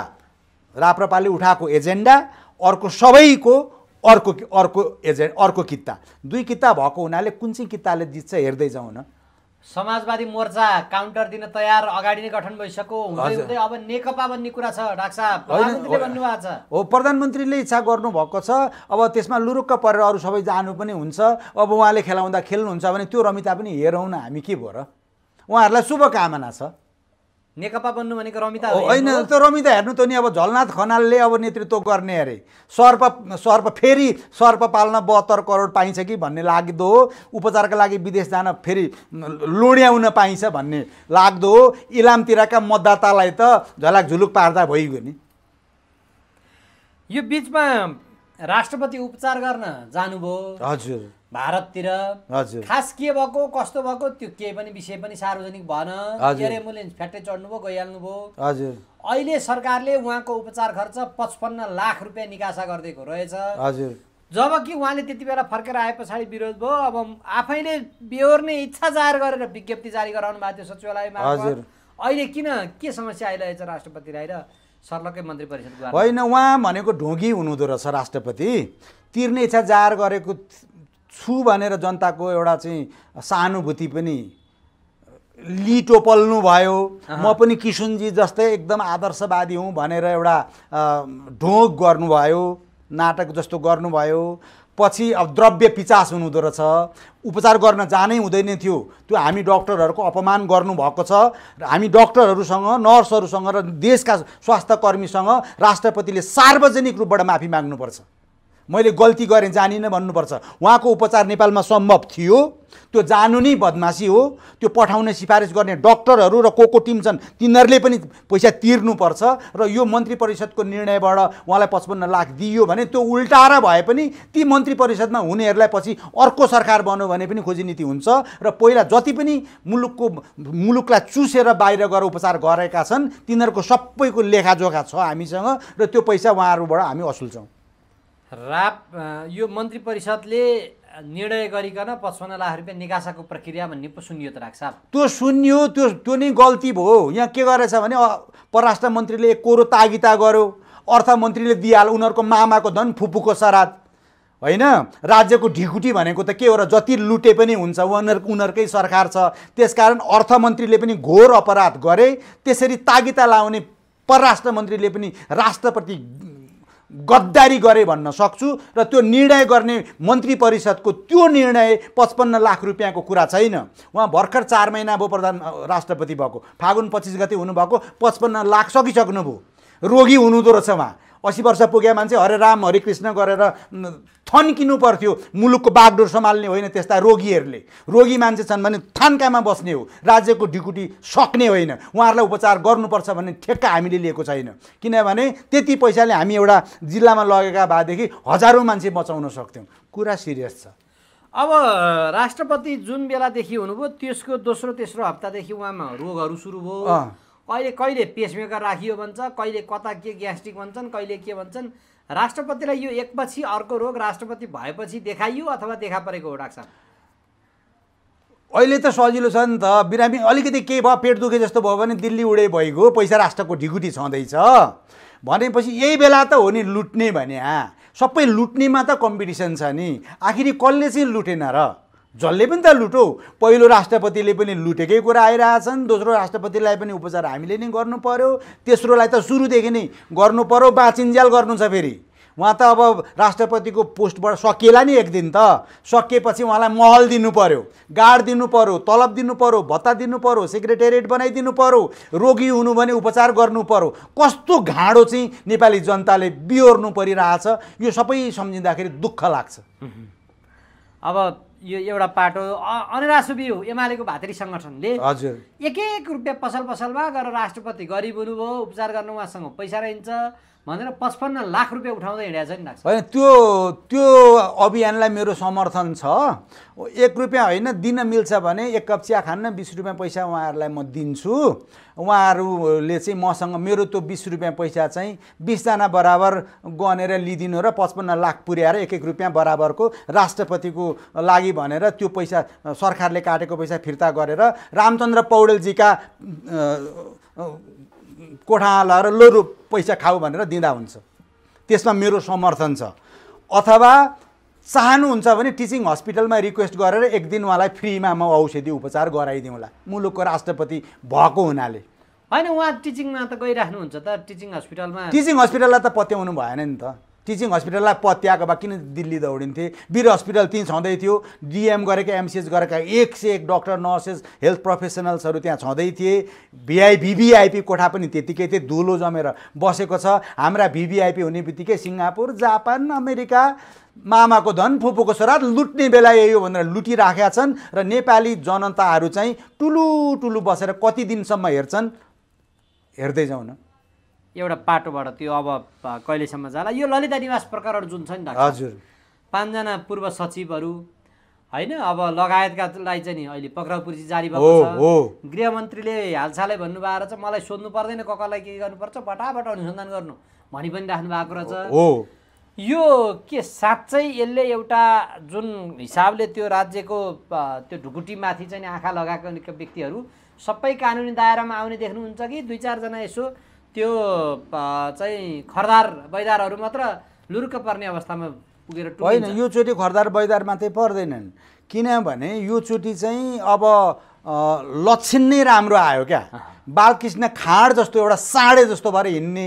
राप्रपाले उठाएको एजेन्डा अर्को सबैको अर्को अर्को एजेन्ट अर्को किता दुई किता भएको हुनाले कुन चाहिँ किताले जित्छ हेर्दै जाउँ न समाजवादी मोर्चा काउन्टर दिन तयार अगाडि नै गठन भइसक्यो अब नेकपा भन्ने कुरा छ डाक्सा हो प्रधानमन्त्रीले इच्छा गर्नुभएको छ अब त्यसमा लुरुक्क परेर अरू सबै जानु पनि हुन्छ अब उहाँले खेलाउँदा खेल्नुहुन्छ भने त्यो रमिता पनि हेरौँ न हामी के भयो र उहाँहरूलाई शुभकामना छ नेकपा बन्नु भनेको रमिता होइन त्यो रमिता हेर्नु त नि अब झलनाथ खनालले अब नेतृत्व गर्ने अरे सर्प सर्प फेरि सर्प पाल्न बहत्तर करोड पाइन्छ कि भन्ने लाग्दो हो उपचारका लागि विदेश जान फेरि लोड्याउन पाइन्छ भन्ने लाग्दो हो इलामतिरका मतदातालाई त झलाक झुलुक पार्दा भइगयो नि यो बिचमा राष्ट्रपति उपचार गर्न जानुभयो हजुर भारततिर हजुर खास के भएको कस्तो भएको त्यो केही पनि विषय पनि सार्वजनिक भएन एयर एम्बुलेन्स फ्याक्ट्री चढ्नुभयो गइहाल्नुभयो हजुर अहिले सरकारले उहाँको उपचार खर्च पचपन्न लाख रुपियाँ निकासा गरिदिएको रहेछ हजुर जबकि उहाँले त्यति बेला फर्केर आए पछाडि विरोध भयो अब आफैले बेहोर्ने इच्छा जाहेर गरेर विज्ञप्ति जारी गराउनु भएको थियो सचिवालयमा हजुर अहिले किन के समस्या आइरहेछ राष्ट्रपति राई र सर्लकै मन्त्री परिषद होइन उहाँ भनेको ढोगी हुनुहुँदो रहेछ राष्ट्रपति तिर्ने इच्छा जाहेर गरेको छु भनेर जनताको एउटा चाहिँ सहानुभूति पनि लिटो पल्नु भयो म पनि किसुनजी जस्तै एकदम आदर्शवादी हुँ भनेर एउटा ढोक गर्नुभयो नाटक जस्तो गर्नुभयो पछि अब द्रव्य पिचास हुनुहुँदो रहेछ उपचार गर्न जानै हुँदैन थियो त्यो हामी डक्टरहरूको अपमान गर्नुभएको छ हामी डक्टरहरूसँग नर्सहरूसँग र देशका स्वास्थ्य कर्मीसँग राष्ट्रपतिले सार्वजनिक रूपबाट माफी माग्नुपर्छ मैले गल्ती गरेँ जानिनँ भन्नुपर्छ उहाँको उपचार नेपालमा सम्भव थियो त्यो जानु नै बदमासी हो त्यो पठाउने सिफारिस गर्ने डक्टरहरू र को को टिम छन् तिनीहरूले पनि पैसा तिर्नुपर्छ र यो मन्त्री परिषदको निर्णयबाट उहाँलाई पचपन्न लाख दियो भने त्यो उल्टाएर भए पनि ती मन्त्री परिषदमा हुनेहरूलाई पछि अर्को सरकार बन्यो भने पनि खोजी नीति हुन्छ र पहिला जति पनि मुलुकको मुलुकलाई चुसेर बाहिर गएर उपचार गरेका छन् तिनीहरूको सबैको लेखाजोखा छ हामीसँग र त्यो पैसा उहाँहरूबाट हामी असुल्छौँ राप यो मन्त्री परिषदले निर्णय गरिकन पचपन्न लाख रुपियाँ निकासाको प्रक्रिया भन्ने पो सुनियो त राख्छ त्यो सुनियो त्यो त्यो नै गल्ती भयो यहाँ के गरेछ भने परराष्ट्र मन्त्रीले कोरो तागिता गर्यो अर्थमन्त्रीले दिइहाल उनीहरूको मामाको धन फुपूको सराद होइन राज्यको ढिकुटी भनेको त के हो र जति लुटे पनि हुन्छ उनीहरू उनीहरूकै सरकार छ त्यसकारण अर्थमन्त्रीले पनि घोर अपराध गरे त्यसरी तागिता लाउने परराष्ट्र मन्त्रीले पनि राष्ट्रप्रति गद्दारी गरे भन्न सक्छु र त्यो निर्णय गर्ने मन्त्री परिषदको त्यो निर्णय पचपन्न लाख रुपियाँको कुरा छैन उहाँ भर्खर चार महिना भयो प्रधान राष्ट्रपति भएको फागुन पच्चिस गते हुनुभएको पचपन्न लाख सकिसक्नुभयो रोगी हुनुहुँदो रहेछ उहाँ असी वर्ष पुगे मान्छे हरे राम हरे कृष्ण गरेर थन्किनु पर्थ्यो मुलुकको बागडोर सम्हाल्ने होइन त्यस्ता रोगीहरूले रोगी मान्छे छन् भने थान्कामा बस्ने हो राज्यको ढिकुटी सक्ने होइन उहाँहरूलाई उपचार गर्नुपर्छ भन्ने ठेक्का हामीले लिएको छैन किनभने त्यति पैसाले हामी एउटा जिल्लामा लगेका भएदेखि हजारौँ मान्छे बचाउन सक्थ्यौँ कुरा सिरियस छ अब राष्ट्रपति जुन बेलादेखि हुनुभयो त्यसको दोस्रो तेस्रो हप्तादेखि उहाँमा रोगहरू सुरु भयो अहिले कहिले पेसमेकर राखियो भन्छ कहिले कता के ग्यास्ट्रिक भन्छन् कहिले के भन्छन् राष्ट्रपतिलाई यो एकपछि अर्को रोग राष्ट्रपति भएपछि देखाइयो अथवा देखा परेको हो डाक्टर अहिले त सजिलो छ नि त बिरामी अलिकति केही भयो पेट दुखे जस्तो भयो भने दिल्ली उडे भइगयो पैसा राष्ट्रको ढिकुटी छँदैछ भनेपछि यही बेला त हो नि लुट्ने भने सबै लुट्नेमा त कम्पिटिसन छ नि आखिरी कसले चाहिँ लुटेन र जसले पनि त लुटो पहिलो राष्ट्रपतिले पनि लुटेकै कुरा आइरहेछन् दोस्रो राष्ट्रपतिलाई पनि उपचार हामीले नै गर्नु पऱ्यो तेस्रोलाई त सुरुदेखि नै गर्नु पऱ्यो बाँचिन्ज्याल गर्नु छ फेरि उहाँ त अब राष्ट्रपतिको पोस्टबाट सकिएला नि एक दिन त सकिएपछि उहाँलाई महल दिनु पऱ्यो गाड दिनु पऱ्यो तलब दिनु पऱ्यो भत्ता दिनु पऱ्यो सेक्रेटेरिएट बनाइदिनु पऱ्यो रोगी हुनु भने उपचार गर्नु पऱ्यो कस्तो घाँडो चाहिँ नेपाली जनताले बिहोर्नु परिरहेछ यो सबै सम्झिँदाखेरि दुःख लाग्छ अब यो एउटा पाटो हो एमालेको भातृ सङ्गठनले हजुर एक एक रुपियाँ पसल पसलमा गएर राष्ट्रपति गरिब हुनुभयो उपचार गर्नु उहाँसँग पैसा रहन्छ भनेर पचपन्न लाख रुपियाँ उठाउँदै हिँडेको छ नि होइन त्यो त्यो अभियानलाई मेरो समर्थन छ एक रुपियाँ होइन दिन मिल्छ भने एक कप चिया खान्न बिस रुपियाँ पैसा उहाँहरूलाई म दिन्छु उहाँहरूले चाहिँ मसँग मेरो त्यो बिस रुपियाँ पैसा चाहिँ बिसजना बराबर गनेर लिइदिनु र पचपन्न लाख पुर्याएर एक एक रुपियाँ बराबरको राष्ट्रपतिको लागि भनेर त्यो पैसा सरकारले काटेको पैसा फिर्ता गरेर रामचन्द्र पौडेलजीका कोठा लगाएर लोरु पैसा खाऊ भनेर दिँदा हुन्छ त्यसमा मेरो समर्थन छ अथवा चाहनुहुन्छ भने टिचिङ हस्पिटलमा रिक्वेस्ट गरेर एक दिन उहाँलाई फ्रीमा म औषधी उपचार गराइदिउँला मुलुकको राष्ट्रपति भएको हुनाले होइन उहाँ टिचिङमा त गइराख्नुहुन्छ त टिचिङ हस्पिटलमा टिचिङ हस्पिटललाई त पत्याउनु भएन नि त टिचिङ हस्पिटललाई पत्याएको भए किन दिल्ली दौडिन्थे वीर हस्पिटल तिन छँदै थियो डिएम गरेका एमसिएच गरेका एक से एक डक्टर नर्सेस हेल्थ प्रोफेसनल्सहरू त्यहाँ छँदै थिए भिआई भिभिआइपी कोठा पनि त्यतिकै थिए धुलो जमेर बसेको छ हाम्रा भिभिआइपी हुने बित्तिकै सिङ्गापुर जापान अमेरिका मामाको धन फुपूको श्राद्ध लुट्ने बेला यो भनेर लुटिराखेका छन् र नेपाली जनताहरू चाहिँ टुलु टुलु बसेर कति दिनसम्म हेर्छन् हेर्दै जाउँ न एउटा पाटोबाट त्यो अब कहिलेसम्म जाला यो ललिता निवास प्रकरण जुन छ नि त हजुर पाँचजना पूर्व सचिवहरू होइन अब लगायतकालाई चाहिँ नि अहिले पक्राउ पुर्सी जारी भएको छ गृहमन्त्रीले हालसालै भन्नुभएको रहेछ मलाई सोध्नु पर्दैन कसलाई के गर्नुपर्छ फटाफट अनुसन्धान गर्नु भनी पनि राख्नु भएको रहेछ हो यो के साँच्चै यसले एउटा जुन हिसाबले त्यो राज्यको त्यो ढुकुटीमाथि चाहिँ आँखा लगाएको व्यक्तिहरू सबै कानुनी दायरामा आउने देख्नुहुन्छ कि दुई चारजना यसो त्यो चाहिँ खरदार बैदारहरू मात्र लुरुक्क पर्ने अवस्थामा पुगेर होइन यो चोटि खरदार बैदार मात्रै पर्दैनन् किनभने यो चोटि चाहिँ अब लक्षण नै राम्रो आयो क्या बालकृष्ण खाँड जस्तो एउटा साँडे जस्तो भएर हिँड्ने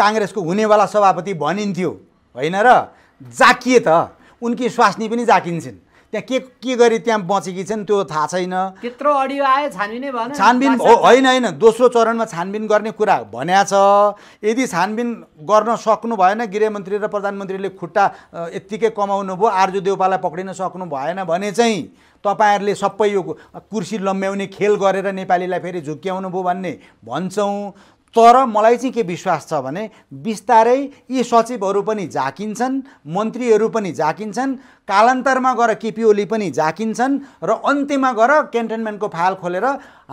काङ्ग्रेसको हुनेवाला सभापति भनिन्थ्यो होइन र जाकिए त उनकी स्वास्नी पनि जाकिन्छन् त्यहाँ के के गरी त्यहाँ बचेकी छन् त्यो थाहा छैन त्यत्रो अडियो आयो छानबिनै भएन छानबिन होइन होइन दोस्रो चरणमा छानबिन गर्ने कुरा भन्या छ यदि छानबिन गर्न सक्नु भएन गृहमन्त्री र प्रधानमन्त्रीले खुट्टा यत्तिकै कमाउनु भयो आर्जु देउपालाई पक्रिन सक्नु भएन भने चाहिँ तपाईँहरूले सबै यो कुर्सी लम्ब्याउने खेल गरेर नेपालीलाई फेरि झुक्क्याउनु भयो भन्ने भन्छौँ तर मलाई चाहिँ के विश्वास छ भने बिस्तारै यी सचिवहरू पनि झाकिन्छन् मन्त्रीहरू पनि झाकिन्छन् कालान्तरमा गएर केपी ओली पनि झाकिन्छन् र अन्त्यमा गएर क्यान्टोनमेन्टको फाइल खोलेर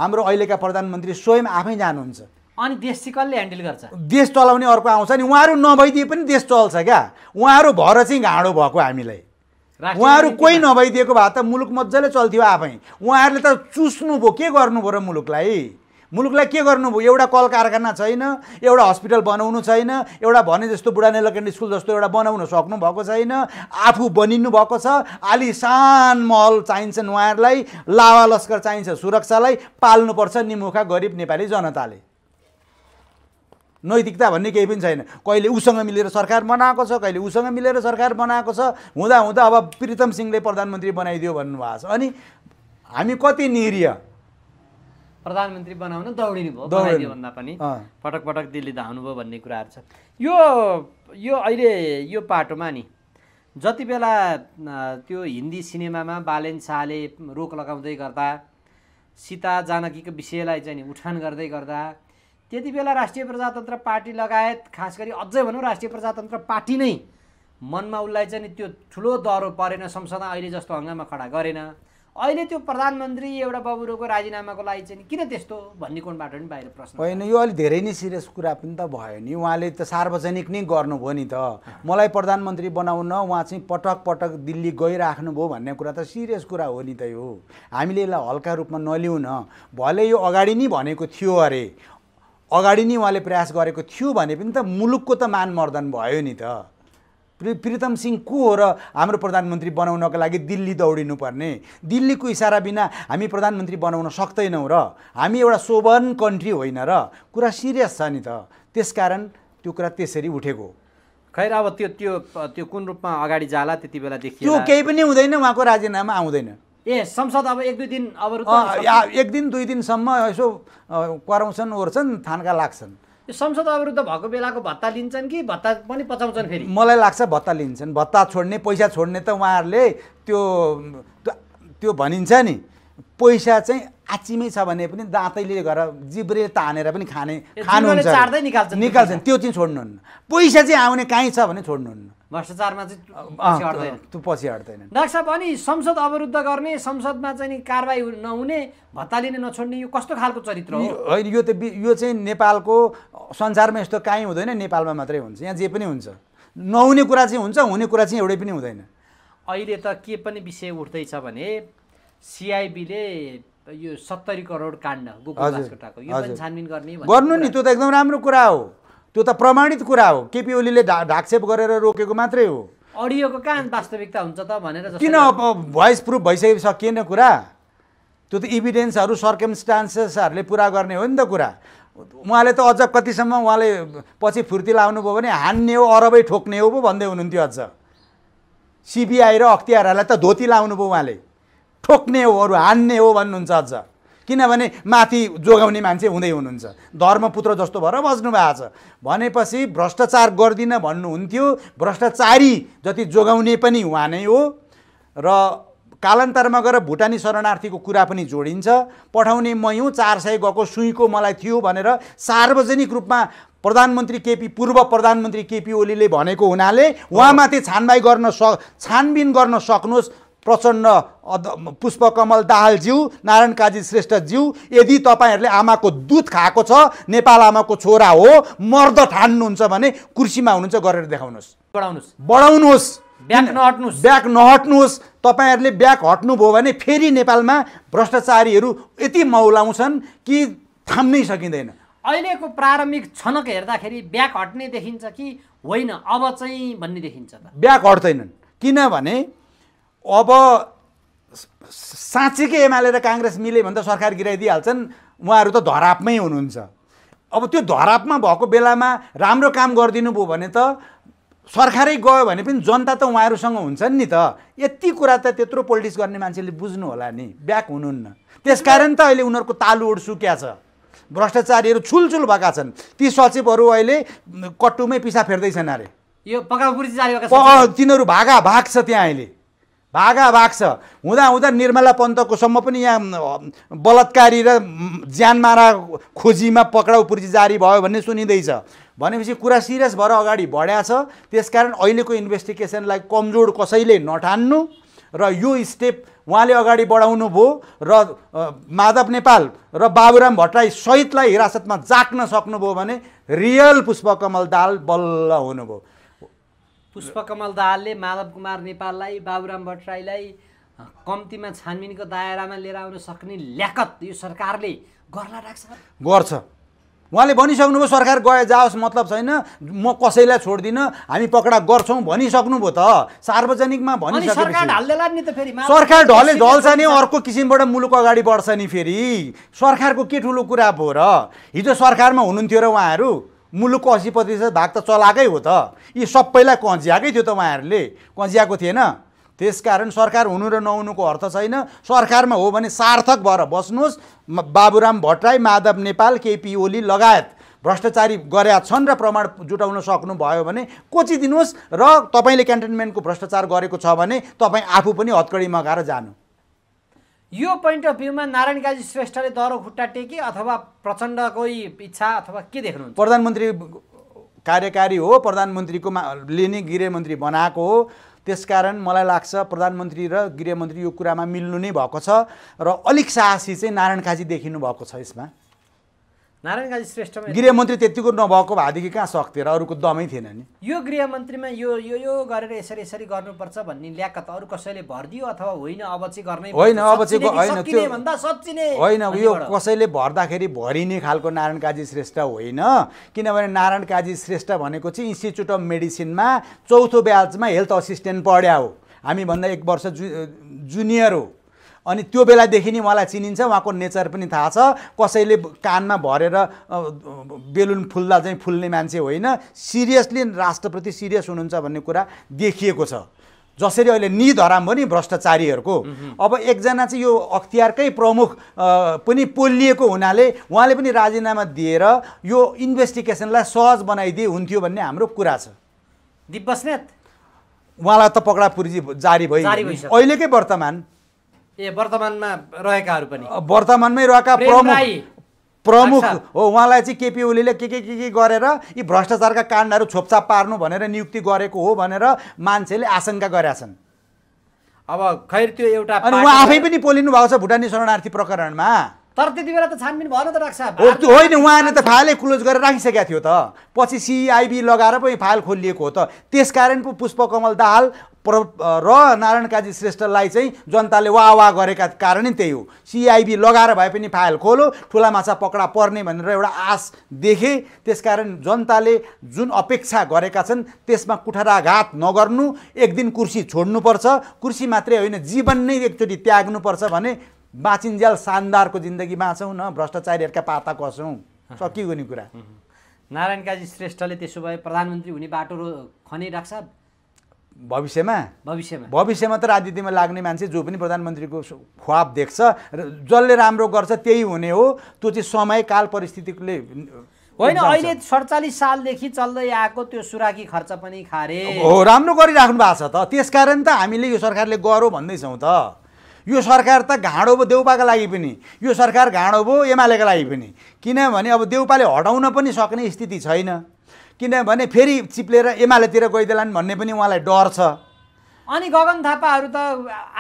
हाम्रो अहिलेका प्रधानमन्त्री स्वयं आफै जानुहुन्छ अनि देश चाहिँ कसले ह्यान्डल गर्छ देश चलाउने अर्को आउँछ नि उहाँहरू नभइदिए पनि देश चल्छ क्या उहाँहरू भएर चाहिँ घाँडो भएको हामीलाई उहाँहरू कोही नभइदिएको भए त मुलुक मजाले चल्थ्यो आफै उहाँहरूले त चुस्नु भयो के गर्नुभयो र मुलुकलाई मुलुकलाई के गर्नुभयो एउटा कल कारखाना छैन एउटा हस्पिटल बनाउनु छैन एउटा भने जस्तो बुढानेलकेन्ड स्कुल जस्तो एउटा बनाउन सक्नु भएको छैन आफू बनिनु भएको छ आलिसान महल चाहिन्छ उहाँहरूलाई लावा लस्कर चाहिन्छ सुरक्षालाई पाल्नुपर्छ निमुखा गरिब नेपाली जनताले नैतिकता भन्ने केही पनि छैन कहिले उसँग मिलेर सरकार बनाएको छ कहिले उसँग मिलेर सरकार बनाएको छ हुँदा हुँदा अब प्रीतम सिंहले प्रधानमन्त्री बनाइदियो भन्नुभएको छ अनि हामी कति निरीह प्रधानमन्त्री बनाउन दौडिनु भयो दौडिने भन्दा पनि पटक पटक दिल्ली धाउनु धाउनुभयो भन्ने कुराहरू छ यो यो अहिले यो पाटोमा नि जति बेला त्यो हिन्दी सिनेमामा बालेन शाहले रोक लगाउँदै गर्दा सीता जानकीको विषयलाई चाहिँ नि उठान गर्दै गर्दा त्यति बेला राष्ट्रिय प्रजातन्त्र पार्टी लगायत खास गरी अझै भनौँ राष्ट्रिय प्रजातन्त्र पार्टी नै मनमा उसलाई चाहिँ त्यो ठुलो दह्रो परेन संसदमा अहिले जस्तो हङ्गामा खडा गरेन अहिले त्यो प्रधानमन्त्री एउटा बबुरोको राजीनामाको लागि चाहिँ किन त्यस्तो भन्ने कोणबाट पनि बाहिर प्रश्न होइन यो अलिक धेरै नै सिरियस कुरा पनि त भयो नि उहाँले त सार्वजनिक नै गर्नुभयो नि त मलाई प्रधानमन्त्री बनाउन उहाँ चाहिँ पटक पटक दिल्ली गइराख्नुभयो भन्ने कुरा त सिरियस कुरा हो नि त यो हामीले यसलाई हल्का रूपमा नलिउन भले यो अगाडि नै भनेको थियो अरे अगाडि नै उहाँले प्रयास गरेको थियो भने पनि त मुलुकको त मान मर्दन भयो नि त प्रितम सिंह को हो र हाम्रो प्रधानमन्त्री बनाउनको लागि दिल्ली दौडिनुपर्ने दिल्लीको इसारा बिना हामी प्रधानमन्त्री बनाउन सक्दैनौँ र हामी एउटा सोभर्न कन्ट्री होइन र कुरा सिरियस छ नि त त्यसकारण त्यो कुरा त्यसरी उठेको खैर अब त्यो त्यो त्यो कुन रूपमा अगाडि जाला त्यति बेला देखियो त्यो केही पनि हुँदैन उहाँको राजीनामा आउँदैन ए संसद अब एक दुई दिन अब एक दिन दुई दिनसम्म यसो कराउँछन् ओर्छन् थान्का लाग्छन् यो संसद अवरुद्ध भएको बेलाको भत्ता लिन्छन् कि भत्ता पनि पचाउँछन् फेरि मलाई लाग्छ भत्ता लिन्छन् भत्ता छोड्ने पैसा छोड्ने त उहाँहरूले त्यो त्यो भनिन्छ नि पैसा चाहिँ आचिमै छ भने पनि दाँतैले गएर जिब्रे तानेर पनि खाने खानुहुन्छ निकाल्छन् त्यो चाहिँ छोड्नुहुन्न पैसा चाहिँ आउने काहीँ छ भने छोड्नुहुन्न भ्रष्टाचारमा चाहिँ त्यो पछि हट्दैन डाक्टर साहब अनि संसद अवरुद्ध गर्ने संसदमा चाहिँ कारवाही नहुने भत्ता लिने नछोड्ने यो कस्तो खालको चरित्र हो होइन यो त यो चाहिँ नेपालको संसारमा यस्तो काहीँ हुँदैन नेपालमा मात्रै हुन्छ यहाँ जे पनि हुन्छ नहुने कुरा चाहिँ हुन्छ हुने कुरा चाहिँ एउटै पनि हुँदैन अहिले त के पनि विषय उठ्दैछ भने सिआइबीले यो सत्तरी करोड काण्ड गोकुल यो छानबिन गर्ने गर्नु नि त्यो त एकदम राम्रो कुरा हो त्यो त प्रमाणित कुरा हो केपी ओलीले ढा ढाकसेप गरेर रोकेको मात्रै हो अडियोको कहाँ वास्तविकता हुन्छ त भनेर किन अब भोइस प्रुफ भइसके सकिएन कुरा त्यो त इभिडेन्सहरू सर्कमस्टान्सेसहरूले पुरा गर्ने हो नि त कुरा उहाँले त अझ कतिसम्म उहाँले पछि फुर्ती लाउनुभयो भने हान्ने हो अरबै ठोक्ने हो पो भन्दै हुनुहुन्थ्यो अझ सिबिआई र अख्तियारहरूलाई त धोती लाउनु भयो उहाँले ठोक्ने हो अरू हान्ने हो भन्नुहुन्छ अझ किनभने माथि जोगाउने मान्छे हुँदै हुनुहुन्छ धर्मपुत्र जस्तो भएर बस्नु भएको छ भनेपछि भ्रष्टाचार गर्दिनँ भन्नुहुन्थ्यो भ्रष्टाचारी जति जोगाउने पनि उहाँ नै हो र कालान्तरमा गएर भुटानी शरणार्थीको कुरा पनि जोडिन्छ पठाउने मै हुँ चार सय गएको सुईको मलाई थियो भनेर सार्वजनिक रूपमा प्रधानमन्त्री केपी पूर्व प्रधानमन्त्री केपी ओलीले भनेको हुनाले उहाँमाथि छानबाई गर्न स छानबिन गर्न सक्नुहोस् प्रचण्ड पुष्पकमल दाहाल दाहालज्यू नारायण काजी श्रेष्ठ श्रेष्ठज्यू यदि तपाईँहरूले आमाको दुध खाएको छ नेपाल आमाको छोरा हो मर्द ठान्नुहुन्छ भने कुर्सीमा हुनुहुन्छ गरेर देखाउनुहोस् बढाउनुहोस् बढाउनुहोस् ब्याक नहट्नुहोस् ब्याक नहट्नुहोस् तपाईँहरूले ब्याक हट्नुभयो भने फेरि नेपालमा भ्रष्टाचारीहरू यति मौलाउँछन् कि थाम्नै सकिँदैन अहिलेको प्रारम्भिक छनक हेर्दाखेरि ब्याक हट्ने देखिन्छ कि होइन अब चाहिँ भन्ने देखिन्छ ब्याक हट्दैनन् किनभने अब साँच्चीकै एमाले र काङ्ग्रेस मिले भने त सरकार गिराइदिइहाल्छन् उहाँहरू त धरापमै हुनुहुन्छ अब त्यो धरापमा भएको बेलामा राम्रो काम गरिदिनु भयो भने त सरकारै गयो भने पनि जनता त उहाँहरूसँग हुन्छन् नि त यति कुरा त त्यत्रो पोलिटिक्स गर्ने मान्छेले बुझ्नु होला नि ब्याक हुनुहुन्न त्यसकारण त अहिले उनीहरूको तालुड सुक्या छ भ्रष्टाचारीहरू छुलछुल भएका छन् ती सचिवहरू अहिले कट्टुमै पिसा फेर्दैछन् अरे यो तिनीहरू भागा भाग छ त्यहाँ अहिले भागा भाग्छ हुँदा हुँदा निर्मला पन्तकोसम्म पनि यहाँ बलात्कारी र ज्यानमारा खोजीमा पक्राउ पुर्जी जारी भयो भन्ने सुनिँदैछ भनेपछि कुरा सिरियस भएर अगाडि बढ्या छ त्यसकारण अहिलेको इन्भेस्टिगेसनलाई कमजोर कसैले नठान्नु र यो स्टेप उहाँले अगाडि बढाउनु भयो र माधव नेपाल र बाबुराम भट्टराई सहितलाई हिरासतमा जाक्न सक्नुभयो भने रियल पुष्पकमल दाल बल्ल हुनुभयो पुष्पकमल दाहालले माधव कुमार नेपाललाई बाबुराम भट्टराईलाई कम्तीमा छानबिनको दायरामा लिएर आउन सक्ने ल्याकत यो सरकारले गर्ला राख्छ गर्छ उहाँले भनिसक्नुभयो सरकार गए जाओस् मतलब छैन म कसैलाई छोड्दिनँ हामी पकडा गर्छौँ भनिसक्नुभयो त सार्वजनिकमा भनिसक्नु सरकार ढले ढल्छ नि अर्को किसिमबाट मुलुक अगाडि बढ्छ नि फेरि सरकारको के ठुलो कुरा भयो र हिजो सरकारमा हुनुहुन्थ्यो र उहाँहरू मुलुकको असी प्रतिशत भाग त चलाएकै हो त यी सबैलाई कन्ज्याएकै थियो त उहाँहरूले कन्ज्याएको थिएन त्यस कारण सरकार हुनु र नहुनुको अर्थ छैन सरकारमा हो भने सार्थक भएर बस्नुहोस् बाबुराम भट्टराई माधव नेपाल केपी ओली लगायत भ्रष्टाचारी गरेका छन् र प्रमाण जुटाउन सक्नुभयो भने कोचिदिनुहोस् र तपाईँले क्यान्टोनमेन्टको भ्रष्टाचार गरेको छ भने तपाईँ आफू पनि हत्कडीमा गएर जानु यो पोइन्ट अफ भ्यूमा नारायण काजी श्रेष्ठले दह्रो खुट्टा टेके अथवा प्रचण्डको इच्छा अथवा के देख्नुहुन्छ प्रधानमन्त्री कार्यकारी हो प्रधानमन्त्रीको लिने गृहमन्त्री बनाएको हो त्यसकारण मलाई लाग्छ प्रधानमन्त्री र गृहमन्त्री यो कुरामा मिल्नु नै भएको छ र अलिक साहसी चाहिँ नारायण काजी देखिनु भएको छ यसमा नारायण काजी गृहमन्त्री त्यतिको नभएको भएदेखि कहाँ सक्थ्यो र अरूको दमै थिएन नि यो गृहमन्त्रीमा यो यो यो गरेर यसरी यसरी गर्नुपर्छ भन्ने ल्याकत अरू कसैले भरिदियो अथवा होइन अब चाहिँ गर्नै होइन अब चाहिँ होइन होइन यो कसैले भर्दाखेरि भरिने खालको नारायण काजी श्रेष्ठ होइन किनभने नारायण काजी श्रेष्ठ भनेको चाहिँ इन्स्टिच्युट अफ मेडिसिनमा चौथो ब्याचमा हेल्थ असिस्टेन्ट पढ्या हो हामीभन्दा एक वर्ष जु जुनियर हो अनि त्यो बेलादेखि नै उहाँलाई चिनिन्छ उहाँको नेचर पनि थाहा छ कसैले कानमा भरेर बेलुन फुल्दा चाहिँ फुल्ने मान्छे होइन सिरियसली राष्ट्रप्रति सिरियस हुनुहुन्छ भन्ने कुरा देखिएको छ जसरी अहिले धराम भयो नि भ्रष्टाचारीहरूको अब एकजना चाहिँ यो अख्तियारकै प्रमुख पनि पोलिएको हुनाले उहाँले पनि राजीनामा दिएर यो इन्भेस्टिगेसनलाई सहज बनाइदिए हुन्थ्यो भन्ने हाम्रो कुरा छ दिप बस्नेत उहाँलाई त पक्रापुर्जी जारी भयो अहिलेकै वर्तमान ए वर्तमानमा रहेकाहरू पनि वर्तमानमै रहेका प्रमुख प्रमुख हो उहाँलाई चाहिँ केपी ओलीले के के के के गरेर यी भ्रष्टाचारका काण्डहरू छोपछाप पार्नु भनेर नियुक्ति गरेको हो भनेर मान्छेले आशंका गरेका छन् अब खैर त्यो एउटा अनि उहाँ आफै पनि पोलिनु भएको छ भुटानी शरणार्थी प्रकरणमा तर त्यति बेला त छानबिन भएन त डाक्टर होइन उहाँले त फाइलै क्लोज गरेर राखिसकेको थियो त पछि सिआइबी लगाएर पनि फाइल खोलिएको हो त त्यसकारण पो पुष्पकमल दाहाल प्र र नारायण काजी श्रेष्ठलाई चाहिँ जनताले वा वाह गरेका कारण नै त्यही हो सिआइबी लगाएर भए पनि फाइल खोलो ठुला माछा पक्रा पर्ने भनेर एउटा आश देखे त्यसकारण जनताले जुन अपेक्षा गरेका छन् त्यसमा कुठाराघात नगर्नु एक दिन कुर्सी छोड्नुपर्छ कुर्सी मात्रै होइन जीवन नै एकचोटि त्याग्नुपर्छ भने बाँचिन्जेल शानदारको जिन्दगी बाँचौँ न भ्रष्टाचारीहरूका पाता कसौँ सकियो नि कुरा नारायण काजी श्रेष्ठले त्यसो भए प्रधानमन्त्री हुने बाटो खनिराख्छ भविष्यमा भविष्यमा भविष्यमा त राजनीतिमा लाग्ने मान्छे जो पनि प्रधानमन्त्रीको ख्वाब देख्छ र जसले राम्रो गर्छ त्यही हुने हो त्यो चाहिँ समय काल परिस्थितिले होइन अहिले सडचालिस सालदेखि चल्दै आएको त्यो सुराकी खर्च पनि खारे हो राम्रो गरिराख्नु भएको छ त त्यसकारण त हामीले यो सरकारले गरौँ भन्दैछौँ त यो सरकार त घाँडो भयो देउपाको लागि पनि यो सरकार घाँडो भयो एमालेका लागि पनि किनभने अब देउपाले हटाउन पनि सक्ने स्थिति छैन किनभने फेरि चिप्लेर एमालेतिर गइदेलान् भन्ने पनि उहाँलाई डर छ अनि गगन थापाहरू त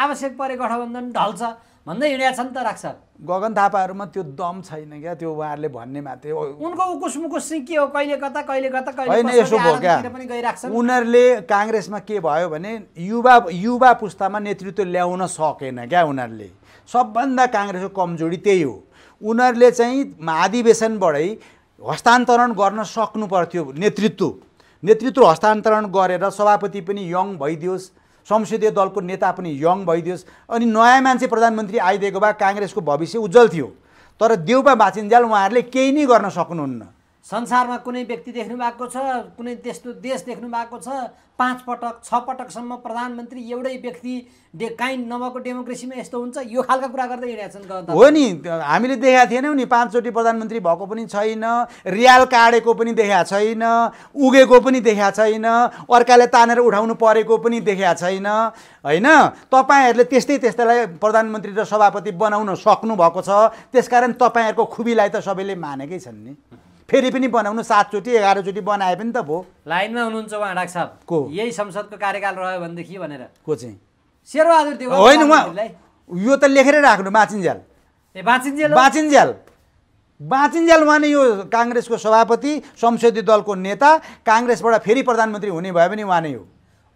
आवश्यक परे गठबन्धन ढल्छ भन्दै हिँडेका छन् त राख्छ गगन थापाहरूमा त्यो दम छैन क्या त्यो उहाँहरूले भन्ने मात्रै उनको उकुस मुकुस के हो कहिले कता कहिले कता होइन यसो भयो क्या उनीहरूले काङ्ग्रेसमा के भयो भने युवा युवा पुस्तामा नेतृत्व ल्याउन सकेन क्या उनीहरूले सबभन्दा काङ्ग्रेसको कमजोरी त्यही हो उनीहरूले चाहिँ महाधिवेशनबाटै हस्तान्तरण गर्न सक्नु पर्थ्यो नेतृत्व नेतृत्व हस्तान्तरण गरेर सभापति पनि यङ भइदियोस् संसदीय दलको नेता पनि यङ भइदियोस् अनि नयाँ मान्छे प्रधानमन्त्री आइदिएको भए काङ्ग्रेसको भविष्य उज्जवल थियो तर देउपा बाचिन्जाल उहाँहरूले केही नै गर्न सक्नुहुन्न संसारमा कुनै व्यक्ति देख्नु भएको छ कुनै त्यस्तो देश देख्नु भएको छ पाँच पटक छ पटकसम्म प्रधानमन्त्री एउटै व्यक्ति डे काइन नभएको डेमोक्रेसीमा यस्तो हुन्छ यो खालको कुरा गर्दै हिँडेका छन् हो नि हामीले देखाएको थिएनौँ नि पाँचचोटि प्रधानमन्त्री भएको पनि छैन रियाल काटेको पनि देखाएको छैन उगेको पनि देखाएको छैन अर्काले तानेर उठाउनु परेको पनि देखाएको छैन होइन तपाईँहरूले त्यस्तै त्यस्तैलाई प्रधानमन्त्री र सभापति बनाउन सक्नुभएको छ त्यसकारण तपाईँहरूको खुबीलाई त सबैले मानेकै छन् नि फेरि पनि बनाउनु सातचोटि एघारचोटि बनाए पनि त भयो लाइनमा हुनुहुन्छ उहाँ डाक्टर साहब को यही संसदको कार्यकाल रह्यो भनेदेखि भनेर को चाहिँ शेरबहादुर देव होइन उहाँ यो त लेखेरै राख्नु बाँचिन्ज्याल ए बाँचिन्ज्याल बाँचिन्ज्याल बाँचिन्ज्याल उहाँ नै यो काङ्ग्रेसको सभापति संसदीय दलको नेता काङ्ग्रेसबाट फेरि प्रधानमन्त्री हुने भए पनि उहाँ नै हो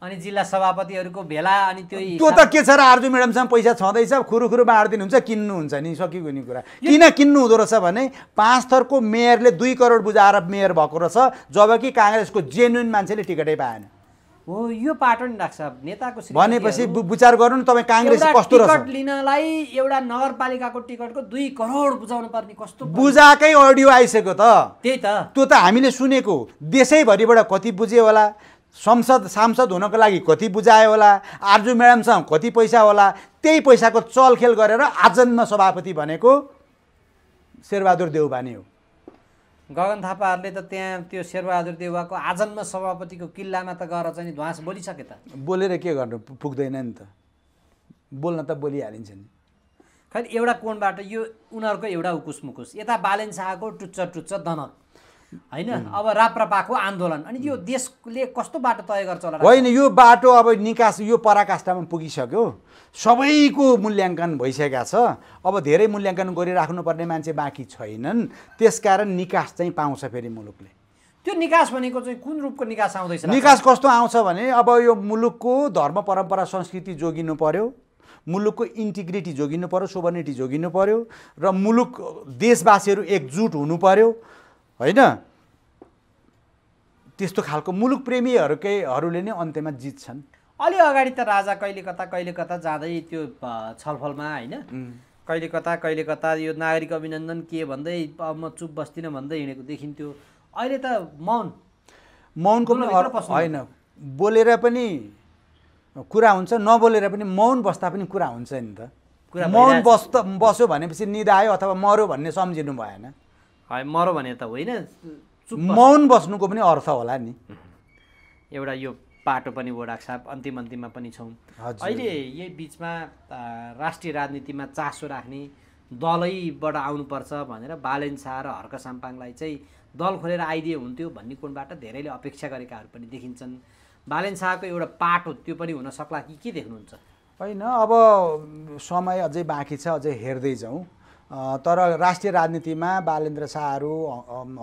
अनि जिल्ला सभापतिहरूको भेला अनि त्यो त्यो त के छ र आर्जु म्याडमसँग पैसा छँदैछ खुरुखुरु बाँडिदिनुहुन्छ किन्नुहुन्छ नि सकिएको नि कुरा किन किन्नु हुँदो रहेछ भने पाँच थरको मेयरले दुई करोड बुझाएर मेयर भएको रहेछ जबकि काङ्ग्रेसको जेन्युन मान्छेले टिकटै पाएन हो यो पाटर्न राख्छ नेताको भनेपछि विचार गर्नु तपाईँ काङ्ग्रेस कस्तो टिकट लिनलाई एउटा नगरपालिकाको टिकटको दुई करोड बुझाउनु पर्ने कस्तो बुझाएकै अडियो आइसक्यो त त्यही त त्यो त हामीले सुनेको देशैभरिबाट कति बुझ्यो होला संसद सांसद हुनको लागि कति बुझायो होला आर्जु म्याडमसँग कति पैसा होला त्यही पैसाको चलखेल गरेर आजन्म सभापति भनेको शेरबहादुर देउबानी हो गगन थापाहरूले त त्यहाँ त्यो शेरबहादुर देउवाको आजन्म सभापतिको किल्लामा त गएर चाहिँ ध्वास बोलिसके त बोलेर के गर्नु पुग्दैन नि त बोल्न त बोलिहालिन्छ नि खै एउटा कोणबाट यो उनीहरूको एउटा उकुस मुकुस यता बालेन शाहको टुच्च टुच्च धनक होइन अब राप्रपाको आन्दोलन अनि यो देशले कस्तो बाटो तय गर्छ होला होइन यो बाटो अब निकास यो पराकाष्ठामा पुगिसक्यो सबैको मूल्याङ्कन भइसकेका छ अब धेरै मूल्याङ्कन गरिराख्नुपर्ने मान्छे बाँकी छैनन् त्यसकारण निकास चाहिँ पाउँछ फेरि मुलुकले त्यो निकास भनेको चाहिँ कुन रूपको निकास आउँदैछ निकास कस्तो आउँछ भने अब यो मुलुकको धर्म परम्परा संस्कृति जोगिनु पर्यो मुलुकको इन्टिग्रिटी जोगिनु पर्यो सोभर्निटी जोगिनु पर्यो र मुलुक देशवासीहरू एकजुट हुनु पर्यो होइन त्यस्तो खालको मुलुक प्रेमीहरूकैहरूले नै अन्त्यमा जित्छन् अलि अगाडि त राजा कहिले कता कहिले कता जाँदै त्यो छलफलमा होइन कहिले कता कहिले कता यो नागरिक अभिनन्दन के भन्दै म चुप बस्दिनँ भन्दै हिँडेको देखिन्थ्यो अहिले त मौन मौनको पनि होइन बोलेर पनि कुरा हुन्छ नबोलेर पनि मौन बस्दा पनि कुरा हुन्छ नि त कुरा मौन बस्दा बस्यो भनेपछि निदा आयो अथवा मऱ्यो भन्ने सम्झिनु भएन मर भने त होइन मौन बस्नुको पनि अर्थ होला नि एउटा यो पाटो पनि वडाक साहब अन्तिम अन्तिममा पनि छौँ अहिले यही बिचमा राष्ट्रिय राजनीतिमा चासो राख्ने दलैबाट आउनुपर्छ भनेर बालेन शाह र हर्क साम्पाङलाई चाहिँ दल खोलेर आइदिए हुन्थ्यो भन्ने कोणबाट धेरैले अपेक्षा गरेकाहरू पनि देखिन्छन् बालेन शाहको एउटा पाटो त्यो पनि हुन सक्ला कि के देख्नुहुन्छ होइन अब समय अझै बाँकी छ अझै हेर्दै जाउँ तर राष्ट्रिय राजनीतिमा बालेन्द्र शाहहरू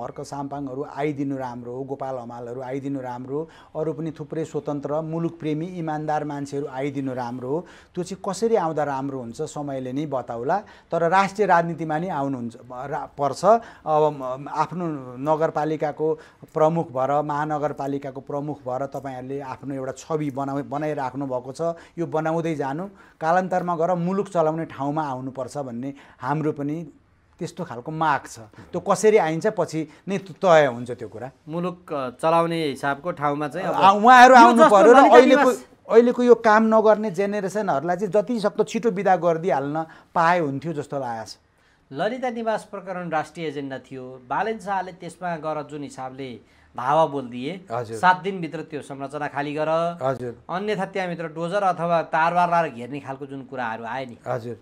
हर्क साम्पाङहरू आइदिनु राम्रो हो गोपाल हमालहरू आइदिनु राम्रो अरू पनि थुप्रै स्वतन्त्र मुलुक प्रेमी इमान्दार मान्छेहरू आइदिनु राम्रो हो त्यो चाहिँ कसरी आउँदा राम्रो हुन्छ समयले नै बताउला तर राष्ट्रिय राजनीतिमा नै आउनुहुन्छ पर्छ अब आफ्नो नगरपालिकाको प्रमुख भएर महानगरपालिकाको प्रमुख भएर तपाईँहरूले आफ्नो एउटा छवि बनाउ बनाइराख्नु भएको छ यो बनाउँदै जानु कालान्तरमा गएर मुलुक चलाउने ठाउँमा आउनुपर्छ भन्ने हाम्रो पनि त्यस्तो खालको माग छ त्यो कसरी आइन्छ पछि नै तय हुन्छ त्यो कुरा मुलुक चलाउने हिसाबको ठाउँमा चाहिँ उहाँहरू आउनु पऱ्यो र अहिलेको अहिलेको यो काम नगर्ने जेनेरेसनहरूलाई चाहिँ जति सक्दो छिटो विदा गरिदिइहाल्न पाए हुन्थ्यो जस्तो लागेको छ ललिता निवास प्रकरण राष्ट्रिय एजेन्डा थियो बालन शाहले त्यसमा गएर जुन हिसाबले धावा बोलिदिए सात दिनभित्र त्यो संरचना खाली गर हजुर अन्यथा त्यहाँभित्र डोजर अथवा तारवार लाएर घेर्ने खालको जुन कुराहरू आयो नि हजुर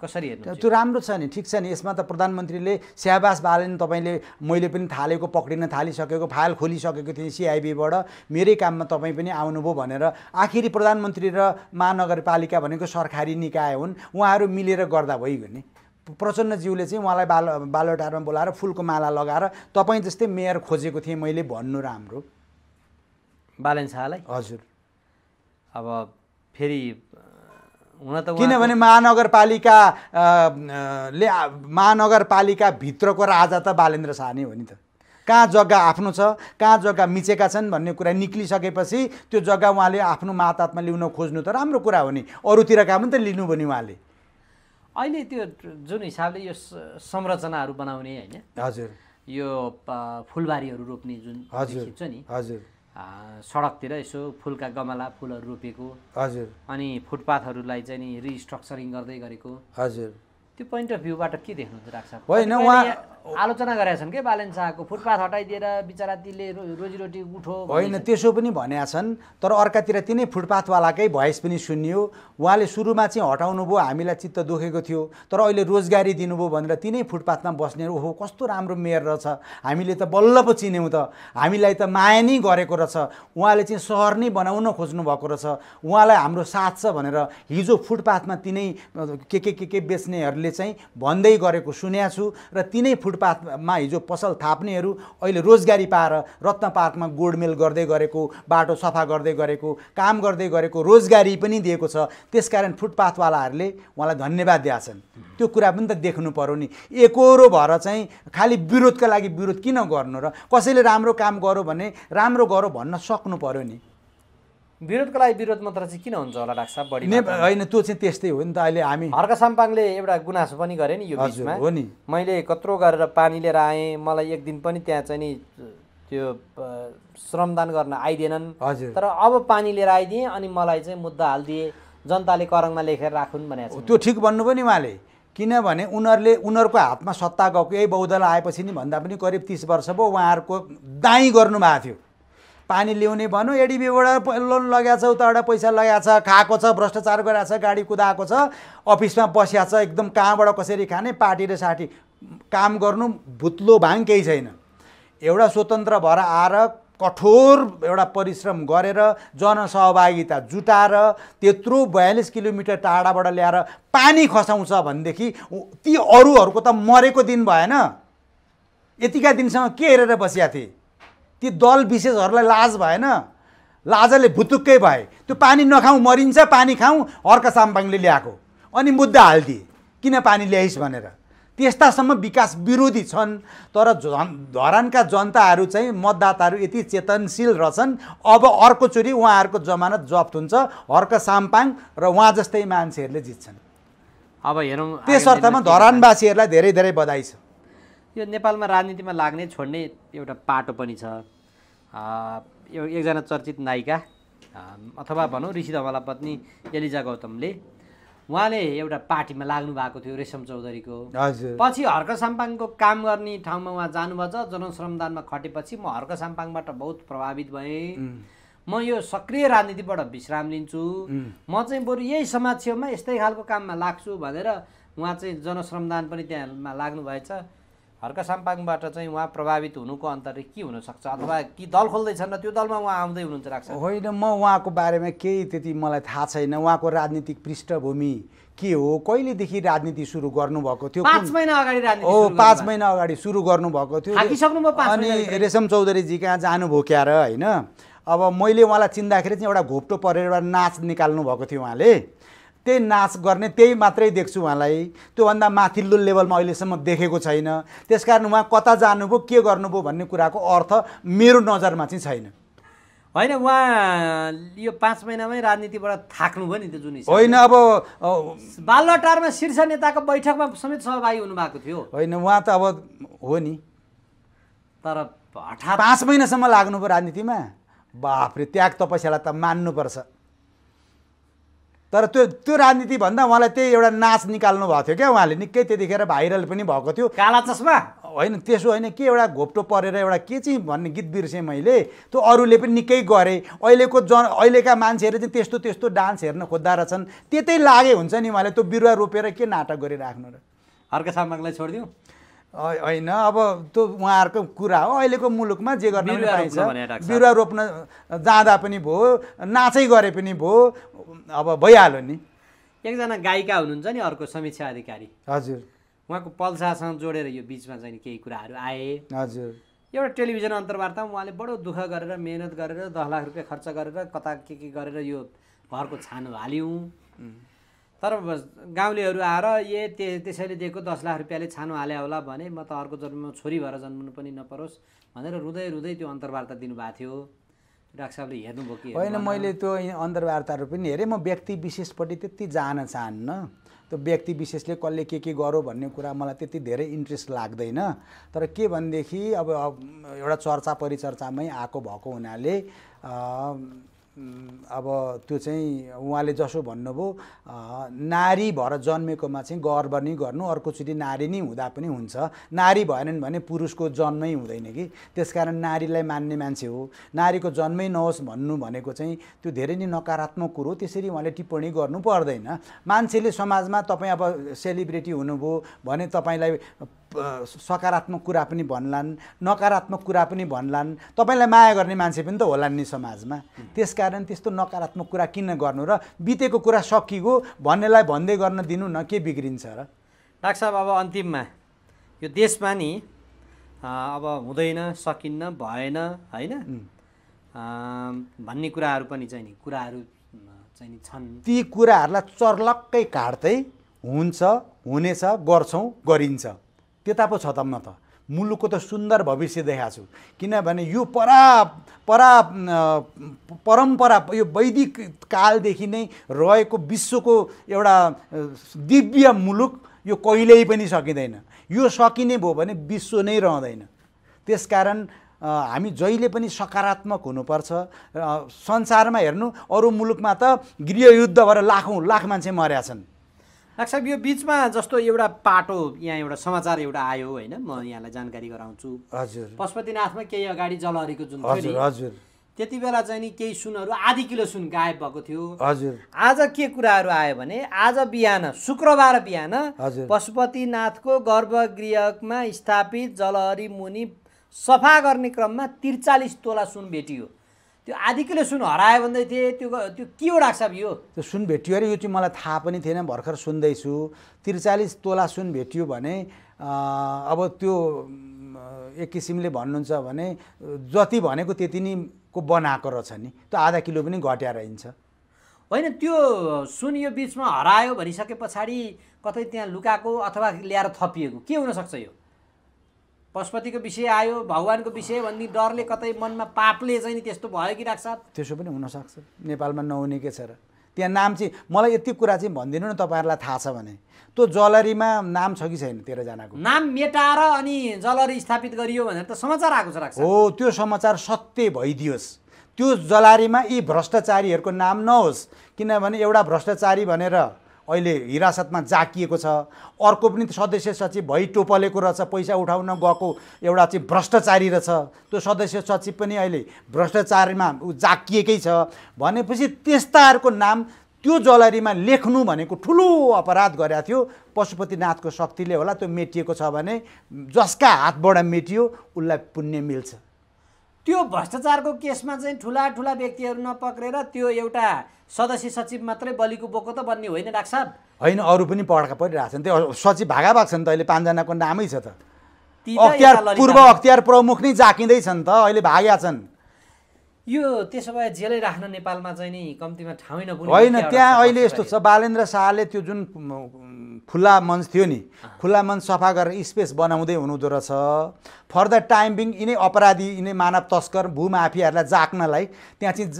कसरी हेर्नु त्यो राम्रो छ नि ठिक छ नि यसमा त प्रधानमन्त्रीले स्याबास बालन तपाईँले मैले पनि थालेको पक्रिन थालिसकेको फाइल खोलिसकेको थिएँ सिआइबीबाट मेरै काममा तपाईँ पनि आउनुभयो भनेर आखिरी प्रधानमन्त्री र महानगरपालिका भनेको सरकारी निकाय हुन् उहाँहरू मिलेर गर्दा भइगयो नि प्रचण्डज्यूले चाहिँ उहाँलाई बाल बालोटारमा बोलाएर फुलको माला लगाएर तपाईँ जस्तै मेयर खोजेको थिएँ मैले भन्नु राम्रो बालेन शाहलाई हजुर अब फेरि किनभने महानगरपालिका ले महानगरपालिकाभित्रको राजा त बालेन्द्र शाह नै हो नि त कहाँ जग्गा आफ्नो छ कहाँ जग्गा मिचेका छन् भन्ने कुरा निक्लिसकेपछि त्यो जग्गा उहाँले आफ्नो मातात्मा लिन खोज्नु त राम्रो कुरा हो नि अरूतिर काम पनि त लिनु भने उहाँले अहिले त्यो जुन हिसाबले यो संरचनाहरू बनाउने होइन हजुर यो फुलबारीहरू रोप्ने जुन हजुर नि हजुर सडकतिर यसो फुलका गमला फुलहरू रोपेको हजुर अनि फुटपाथहरूलाई चाहिँ नि रिस्ट्रक्चरिङ गर्दै गरेको हजुर त्यो पोइन्ट अफ भ्यूबाट के देख्नुहुन्छ राख्छ होइन उहाँ आलोचना गरेका छन् कि बालन शाहको फुटपाथ हटाइदिएर बिचरा तीले रोजीरोटी उठो होइन त्यसो पनि भनेका छन् तर अर्कातिर तिनै फुटपाथवालाकै भोइस पनि सुनियो उहाँले सुरुमा चाहिँ हटाउनु भयो हामीलाई चित्त दुखेको थियो तर अहिले रोजगारी दिनुभयो भनेर तिनै फुटपाथमा बस्ने ओहो कस्तो राम्रो मेयर रहेछ हामीले त बल्ल पो चिन्यौँ त हामीलाई त माया नै गरेको रहेछ उहाँले चाहिँ सहर नै बनाउन खोज्नु भएको रहेछ उहाँलाई हाम्रो साथ छ भनेर हिजो फुटपाथमा तिनै के के के के बेच्नेहरूले चाहिँ भन्दै गरेको सुनेको छु र तिनै फुट फुटपाथमा हिजो पसल थाप्नेहरू अहिले रोजगारी पाएर रत्न पार्कमा गोडमेल गर्दै गरेको बाटो सफा गर्दै गरेको काम गर्दै गरेको रोजगारी पनि दिएको छ त्यसकारण फुटपाथवालाहरूले उहाँलाई धन्यवाद दिएछन् त्यो कुरा पनि त देख्नु पऱ्यो नि एकरो भएर चाहिँ खालि विरोधका लागि विरोध किन गर्नु र कसैले राम्रो काम गर्यो भने राम्रो गर्यो भन्न सक्नु पऱ्यो नि विरोधको लागि विरोध मात्र चाहिँ किन हुन्छ होला डाक्टर साहब बढी होइन त्यो चाहिँ त्यस्तै हो नि त अहिले हामी हर्क साम्पाङले एउटा गुनासो पनि गरे नि यो बिचमा हो नि मैले कत्रो गरेर पानी लिएर आएँ मलाई एक दिन पनि त्यहाँ चाहिँ नि त्यो श्रमदान गर्न आइदिएनन् हजुर तर अब पानी लिएर आइदिएँ अनि मलाई चाहिँ मुद्दा हालिदिए जनताले करङमा लेखेर राखुन् भनेको त्यो ठिक भन्नु पनि उहाँले किनभने उनीहरूले उनीहरूको हातमा सत्ता गएको यही बहुदल आएपछि नि भन्दा पनि करिब तिस वर्ष पो उहाँहरूको दाइँ गर्नुभएको थियो पानी ल्याउने भनौँ एडिबीबाट लोन लगाएको छ उताबाट पैसा लगाएको छ खाएको छ भ्रष्टाचार गराएको छ गाडी कुदाएको छ अफिसमा बसिया छ एकदम कहाँबाट कसरी खाने पार्टी र साठी काम गर्नु भुत्लो भाङ केही छैन एउटा स्वतन्त्र भएर आएर कठोर एउटा परिश्रम गरेर जनसहभागिता जुटाएर त्यत्रो बयालिस किलोमिटर टाढाबाट ल्याएर पानी खसाउँछ भनेदेखि ती अरूहरूको त मरेको दिन भएन यतिका दिनसम्म के हेरेर बसिया थिए ती दल विशेषहरूलाई लाज भएन लाजले भुतुक्कै भए त्यो पानी नखाउँ मरिन्छ पानी खाउँ अर्का साम्पाङले ल्याएको अनि मुद्दा हालिदिए किन पानी ल्याइस् भनेर त्यस्तासम्म विकास विरोधी छन् तर झन् धरानका जनताहरू चाहिँ मतदाताहरू यति चेतनशील रहेछन् अब अर्को चोरी उहाँहरूको जमानत जप्त हुन्छ हर्क साम्पाङ र उहाँ जस्तै मान्छेहरूले जित्छन् अब हेरौँ त्यस अर्थमा धरानवासीहरूलाई धेरै धेरै बधाई छ यो नेपालमा राजनीतिमा लाग्ने छोड्ने एउटा पाटो पनि छ यो एकजना चर्चित नायिका अथवा भनौँ ऋषि धमाला पत्नी एलिजा गौतमले उहाँले एउटा पार्टीमा लाग्नु भएको थियो रेशम चौधरीको पछि हर्क साम्पाङको काम गर्ने ठाउँमा उहाँ जानुभएछ जनश्रमदानमा खटेपछि म हर्क साम्पाङबाट बहुत प्रभावित भएँ म यो सक्रिय राजनीतिबाट विश्राम लिन्छु म चाहिँ बरु यही समाजसेवामा यस्तै खालको काममा लाग्छु भनेर उहाँ चाहिँ जनश्रमदान पनि त्यहाँमा लाग्नु भएछ हर्का साम्पाङबाट चाहिँ उहाँ प्रभावित हुनुको अन्तर के हुनसक्छ अथवा कि दल खोल्दैछन् र त्यो दलमा उहाँ आउँदै हुनुहुन्छ राख्छ होइन म उहाँको बारेमा केही त्यति मलाई थाहा छैन उहाँको राजनीतिक पृष्ठभूमि के हो कहिलेदेखि राजनीति सुरु गर्नुभएको थियो पाँच महिना अगाडि हो पाँच महिना अगाडि सुरु गर्नुभएको थियो अनि रेशम चौधरीजी कहाँ जानु भोक्याएर होइन अब मैले उहाँलाई चिन्दाखेरि चाहिँ एउटा घोप्टो परेर नाच निकाल्नु भएको थियो उहाँले त्यही नाच गर्ने त्यही मात्रै देख्छु उहाँलाई त्योभन्दा माथिल्लो लेभलमा अहिलेसम्म देखेको छैन त्यसकारण उहाँ कता जानुभयो के गर्नुभयो भन्ने कुराको अर्थ मेरो नजरमा चाहिँ छैन होइन उहाँ यो पाँच महिनामै राजनीतिबाट थाक्नुभयो नि त्यो जुन होइन अब बालुवाटारमा शीर्ष नेताको बैठकमा समेत सहभागी हुनुभएको थियो होइन उहाँ त अब हो नि तर हठात पाँच महिनासम्म लाग्नुभयो राजनीतिमा बाफ्रे त्याग तपस्यालाई त मान्नुपर्छ तर त्यो त्यो राजनीति भन्दा उहाँलाई त्यही एउटा नाच निकाल्नु भएको थियो क्या उहाँले निकै त्यतिखेर भाइरल पनि भएको थियो काला चस्मा होइन त्यसो होइन के एउटा घोप्टो परेर एउटा के चाहिँ भन्ने गीत बिर्सेँ मैले त्यो अरूले पनि निकै गरेँ अहिलेको जन अहिलेका मान्छेहरू चाहिँ त्यस्तो त्यस्तो डान्स हेर्न खोज्दा रहेछन् त्यतै लागे हुन्छ नि उहाँले त्यो बिरुवा रोपेर के नाटक गरिराख्नु र अर्का सामग्रीलाई छोडिदिउँ होइन अब त्यो उहाँहरूको कुरा हो अहिलेको मुलुकमा जे गर्न पाइन्छ बिरुवा रोप्न जाँदा पनि भयो नाचै गरे पनि भयो अब भइहाल्यो नि एकजना गायिका हुनुहुन्छ नि अर्को समीक्षा अधिकारी हजुर उहाँको पल्सासँग जोडेर यो बिचमा चाहिँ केही कुराहरू आए हजुर एउटा टेलिभिजन अन्तर्वार्तामा उहाँले बडो दुःख गरेर मेहनत गरेर दस लाख रुपियाँ खर्च गरेर कता के के गरेर यो घरको छानो हाल्यौँ तर गाउँलेहरू आएर ए त्यसैले दिएको दस लाख रुपियाँले छानो हाले होला भने म त अर्को जन्ममा छोरी भएर जन्मनु पनि नपरोस् भनेर रुँदै रुँदै त्यो अन्तर्वार्ता दिनुभएको थियो डाक्टर साहबले हेर्नुभयो कि होइन मैले त्यो अन्तर्वार्ताहरू पनि हेरेँ म व्यक्ति विशेषपट्टि त्यति जान चाहन्न त्यो व्यक्ति विशेषले कसले के के गर्यो भन्ने कुरा मलाई त्यति धेरै इन्ट्रेस्ट लाग्दैन तर के भनेदेखि अब एउटा चर्चा परिचर्चामै आएको भएको हुनाले अब त्यो चाहिँ उहाँले जसो भन्नुभयो नारी भएर जन्मेकोमा चाहिँ गर्व नै गर्नु अर्कोचोटि नारी नै हुँदा पनि हुन्छ नारी भएनन् भने पुरुषको जन्मै हुँदैन कि त्यस कारण नारीलाई मान्ने मान्छे हो नारीको जन्मै नहोस् भन्नु भनेको चाहिँ त्यो धेरै नै नकारात्मक कुरो त्यसरी उहाँले टिप्पणी गर्नु पर्दैन मान्छेले समाजमा तपाईँ अब सेलिब्रेटी हुनुभयो भने तपाईँलाई सकारात्मक कुरा पनि भन्लान् नकारात्मक कुरा पनि भन्लान् तपाईँलाई माया गर्ने मान्छे पनि त होला नि समाजमा त्यसकारण त्यस्तो नकारात्मक कुरा किन गर्नु र बितेको कुरा सकिगो भन्नेलाई भन्दै गर्न दिनु न के बिग्रिन्छ र डाक्टर साहब अब अन्तिममा यो देशमा नि अब हुँदैन सकिन्न भएन होइन भन्ने कुराहरू पनि चाहिँ नि कुराहरू चाहिँ छन् ती कुराहरूलाई चर्लक्कै काट्दै हुन्छ हुनेछ गर्छौँ गरिन्छ त्यता पो छ त न त मुलुकको त सुन्दर भविष्य देखाएको छु किनभने यो परा परा परम्परा यो वैदिक कालदेखि नै रहेको विश्वको एउटा दिव्य मुलुक यो कहिल्यै पनि सकिँदैन यो सकिने भयो भने विश्व नै रहँदैन त्यसकारण हामी जहिले पनि सकारात्मक हुनुपर्छ संसारमा हेर्नु अरू मुलुकमा त गृहयुद्ध भएर लाखौँ लाख मान्छे मर्या छन् लाग्छ यो बिचमा जस्तो एउटा पाटो यहाँ एउटा समाचार एउटा आयो होइन म यहाँलाई जानकारी गराउँछु हजुर पशुपतिनाथमा केही अगाडि जलहरीको जुन हजुर हजुर त्यति बेला चाहिँ नि केही सुनहरू आधी किलो सुन गायब भएको थियो हजुर आज के कुराहरू आयो भने आज बिहान शुक्रबार बिहान पशुपतिनाथको गर्भगृहमा स्थापित जलहरी मुनि सफा गर्ने क्रममा त्रिचालिस तोला सुन भेटियो त्यो आधी किलो सुन हरायो भन्दै थिएँ त्यो त्यो के हो राख्छ अब यो त्यो सुन भेटियो अरे यो चाहिँ मलाई थाहा पनि थिएन भर्खर सुन्दैछु त्रिचालिस तोला सुन भेटियो भने अब त्यो एक किसिमले भन्नुहुन्छ भने जति भनेको त्यति नै को बनाएको रहेछ नि त्यो आधा किलो पनि घट्याएर हिँड्छ होइन त्यो सुन यो बिचमा हरायो भनिसके पछाडि कतै त्यहाँ लुकाएको अथवा ल्याएर थपिएको के हुनसक्छ यो पशुपतिको विषय आयो भगवान्को विषय भन्ने डरले कतै मनमा पापले चाहिँ नि त्यस्तो भयो कि राख्छ त्यसो पनि हुनसक्छ नेपालमा नहुने के छ र त्यहाँ नाम चाहिँ मलाई यति कुरा चाहिँ भनिदिनु न तपाईँहरूलाई थाहा छ भने त्यो जलरीमा नाम छ कि छैन तेह्रजनाको नाम मेटाएर अनि जलरी स्थापित गरियो भनेर त समाचार आएको छ राख्छ हो त्यो समाचार सत्य भइदियोस् त्यो जलारीमा यी भ्रष्टाचारीहरूको नाम नहोस् किनभने एउटा भ्रष्टाचारी भनेर अहिले हिरासतमा जाकिएको छ अर्को पनि सदस्य सचिव भई टोपलेको रहेछ पैसा उठाउन गएको एउटा चाहिँ भ्रष्टाचारी रहेछ त्यो सदस्य सचिव पनि अहिले भ्रष्टाचारीमा जाकिएकै छ भनेपछि त्यस्ताहरूको नाम त्यो जलरीमा लेख्नु भनेको ठुलो अपराध गरेको थियो पशुपतिनाथको शक्तिले होला त्यो मेटिएको छ भने जसका हातबाट मेटियो उसलाई पुण्य मिल्छ त्यो भ्रष्टाचारको केसमा चाहिँ ठुला ठुला व्यक्तिहरू नपक्रेर त्यो एउटा सदस्य सचिव मात्रै बलिको बोको त बन्ने होइन डाक्टर साहब होइन अरू पनि पढ्का परिरहेको छन् त्यो सचिव भागा भएको छ त अहिले पाँचजनाको नामै छ त अख्तियार पूर्व अख्तियार प्रमुख नै जाकिँदैछन् त अहिले भागेका छन् यो त्यसो भए जेलै राख्न नेपालमा चाहिँ नि कम्तीमा ठाउँै होइन त्यहाँ अहिले यस्तो छ बालेन्द्र शाहले त्यो जुन खुल्ला मञ्च थियो नि खुल्ला मञ्च सफा गरेर स्पेस बनाउँदै हुनुहुँदो रहेछ फर द टाइम बिङ यिनै अपराधी यिनै मानव तस्कर भूमाफियाहरूलाई जाग्नलाई त्यहाँ चाहिँ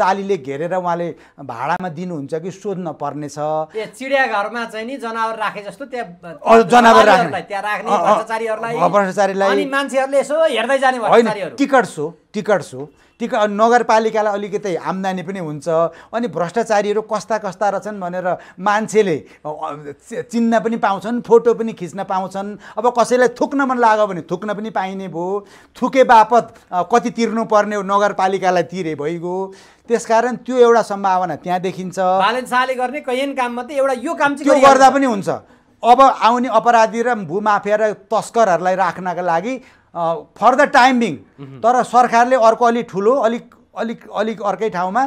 जालीले घेरेर उहाँले भाडामा दिनुहुन्छ कि सोध्न पर्नेछ चिडियाघरमा चाहिँ नि जनावर राखे जस्तो त्यहाँ जनावर भ्रष्टाचारीहरूलाई मान्छेहरूले यसो हेर्दै जाने होइन टिकट सो टिकट सो टिकट नगरपालिकालाई अलिकति आम्दानी पनि हुन्छ अनि भ्रष्टाचारीहरू कस्ता कस्ता रहेछन् भनेर मान्छेले चिन्न पनि पाउँछन् फोटो पनि खिच्न पाउँछन् अब कसैलाई थुक्न मन लाग्यो भने थुक्न पनि पाइने भयो थुके बापत कति तिर्नुपर्ने हो नगरपालिकालाई तिरे भइगयो त्यसकारण त्यो एउटा सम्भावना त्यहाँ देखिन्छ गर्ने काम मात्रै एउटा यो काम त्यो गर्दा पनि हुन्छ अब आउने अपराधी र भूमाफिया र तस्करहरूलाई राख्नका लागि फर द टाइमिङ तर सरकारले अर्को अलिक ठुलो अलिक अलिक अलिक अर्कै ठाउँमा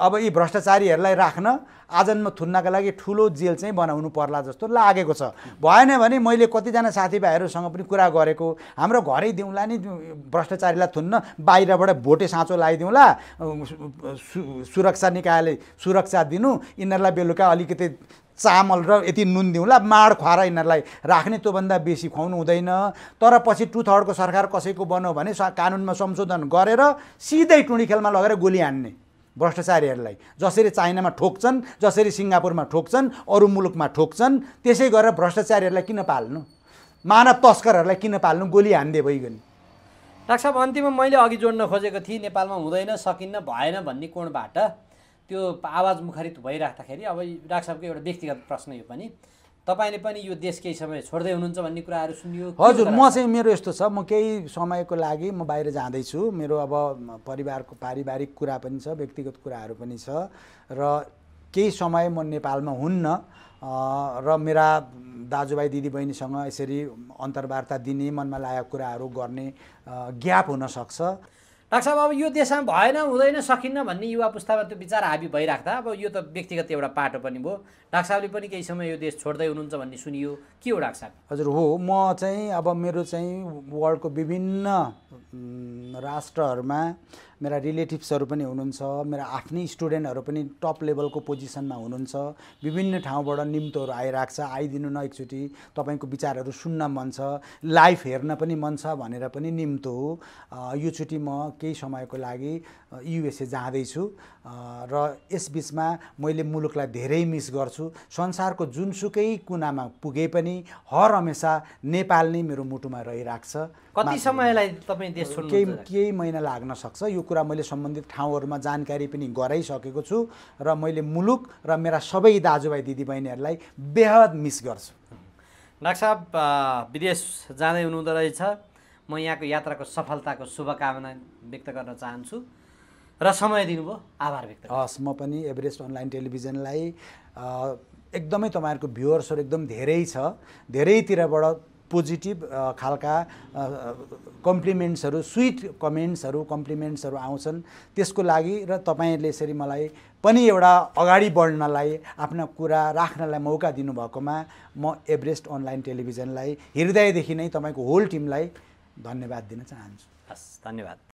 अब यी भ्रष्टाचारीहरूलाई राख्न आजन्म थुन्नका लागि ठुलो जेल चाहिँ बनाउनु पर्ला जस्तो लागेको छ भएन भने मैले कतिजना साथीभाइहरूसँग पनि कुरा गरेको हाम्रो घरै दिउँला नि भ्रष्टाचारीलाई थुन्न बाहिरबाट भोटे साँचो लगाइदिउँला सुरक्षा निकायले सुरक्षा दिनु यिनीहरूलाई बेलुका अलिकति चामल र यति नुन दिउँला माड खुवाएर यिनीहरूलाई राख्ने त्योभन्दा बेसी खुवाउनु हुँदैन तर पछि टु थर्डको सरकार कसैको बन्यो भने कानुनमा संशोधन गरेर सिधै टुँडी खेलमा लगेर गोली हान्ने भ्रष्टाचारीहरूलाई जसरी चाइनामा ठोक्छन् जसरी सिङ्गापुरमा ठोक्छन् अरू मुलुकमा ठोक्छन् त्यसै गरेर भ्रष्टाचारीहरूलाई किन पाल्नु मानव तस्करहरूलाई किन पाल्नु गोली हान्दे भइगयो डाक्टर साहब अन्तिममा मैले अघि जोड्न खोजेको थिएँ नेपालमा हुँदैन सकिन्न भएन भन्ने कोणबाट त्यो आवाज मुखरित भइराख्दाखेरि अब डाक्टर साहबको एउटा व्यक्तिगत प्रश्न यो पनि तपाईँले पनि यो देश केही समय छोड्दै हुनुहुन्छ भन्ने कुराहरू सुनियो हजुर म चाहिँ मेरो यस्तो छ म केही समयको लागि म बाहिर जाँदैछु मेरो अब परिवारको पारिवारिक कुरा पनि छ व्यक्तिगत कुराहरू पनि छ र केही समय म नेपालमा हुन्न र मेरा दाजुभाइ दिदीबहिनीसँग यसरी अन्तर्वार्ता दिने मनमा लागेको कुराहरू गर्ने ज्ञाप हुनसक्छ डाक्टर साहब अब यो देशमा भएन हुँदैन सकिन्न भन्ने युवा पुस्तामा त्यो विचार हाबी भइराख्दा अब यो त व्यक्तिगत एउटा पाटो पनि भयो डाक्टर साहबले पनि केही समय यो देश छोड्दै हुनुहुन्छ भन्ने सुनियो के हो डाक्टर साहब हजुर हो म चाहिँ अब मेरो चाहिँ वर्ल्डको विभिन्न राष्ट्रहरूमा मेरा रिलेटिभ्सहरू पनि हुनुहुन्छ मेरा आफ्नै स्टुडेन्टहरू पनि टप लेभलको पोजिसनमा हुनुहुन्छ विभिन्न ठाउँबाट निम्तोहरू आइरहेको छ आइदिनु न एकचोटि तपाईँको विचारहरू सुन्न मन छ लाइफ हेर्न पनि मन छ भनेर पनि निम्तो हो योचोटि म केही समयको लागि युएसए जाँदैछु र यसबिचमा मैले मुलुकलाई धेरै मिस गर्छु संसारको जुनसुकै कुनामा पुगे पनि हर हमेसा नेपाल नै मेरो मुटुमा रहिरहेको छ कति समयलाई तपाईँ देश केही केही महिना लाग्न सक्छ यो कुरा मैले सम्बन्धित ठाउँहरूमा जानकारी पनि गराइसकेको छु र मैले मुलुक र मेरा सबै दाजुभाइ दिदीबहिनीहरूलाई बेहद मिस गर्छु डाक्टर साहब विदेश जाँदै हुनुहुँदो रहेछ म यहाँको यात्राको सफलताको शुभकामना व्यक्त गर्न चाहन्छु र समय दिनुभयो आभार व्यक्त हस् म पनि एभरेस्ट अनलाइन टेलिभिजनलाई एकदमै तपाईँहरूको भ्युवर्सहरू एकदम धेरै छ धेरैतिरबाट पोजिटिभ खालका कम्प्लिमेन्ट्सहरू स्विट कमेन्ट्सहरू कम्प्लिमेन्ट्सहरू आउँछन् त्यसको लागि र तपाईँहरूले यसरी मलाई पनि एउटा अगाडि बढ्नलाई आफ्ना कुरा राख्नलाई मौका दिनुभएकोमा म एभरेस्ट अनलाइन टेलिभिजनलाई हृदयदेखि नै तपाईँको होल टिमलाई धन्यवाद दिन चाहन्छु हस् धन्यवाद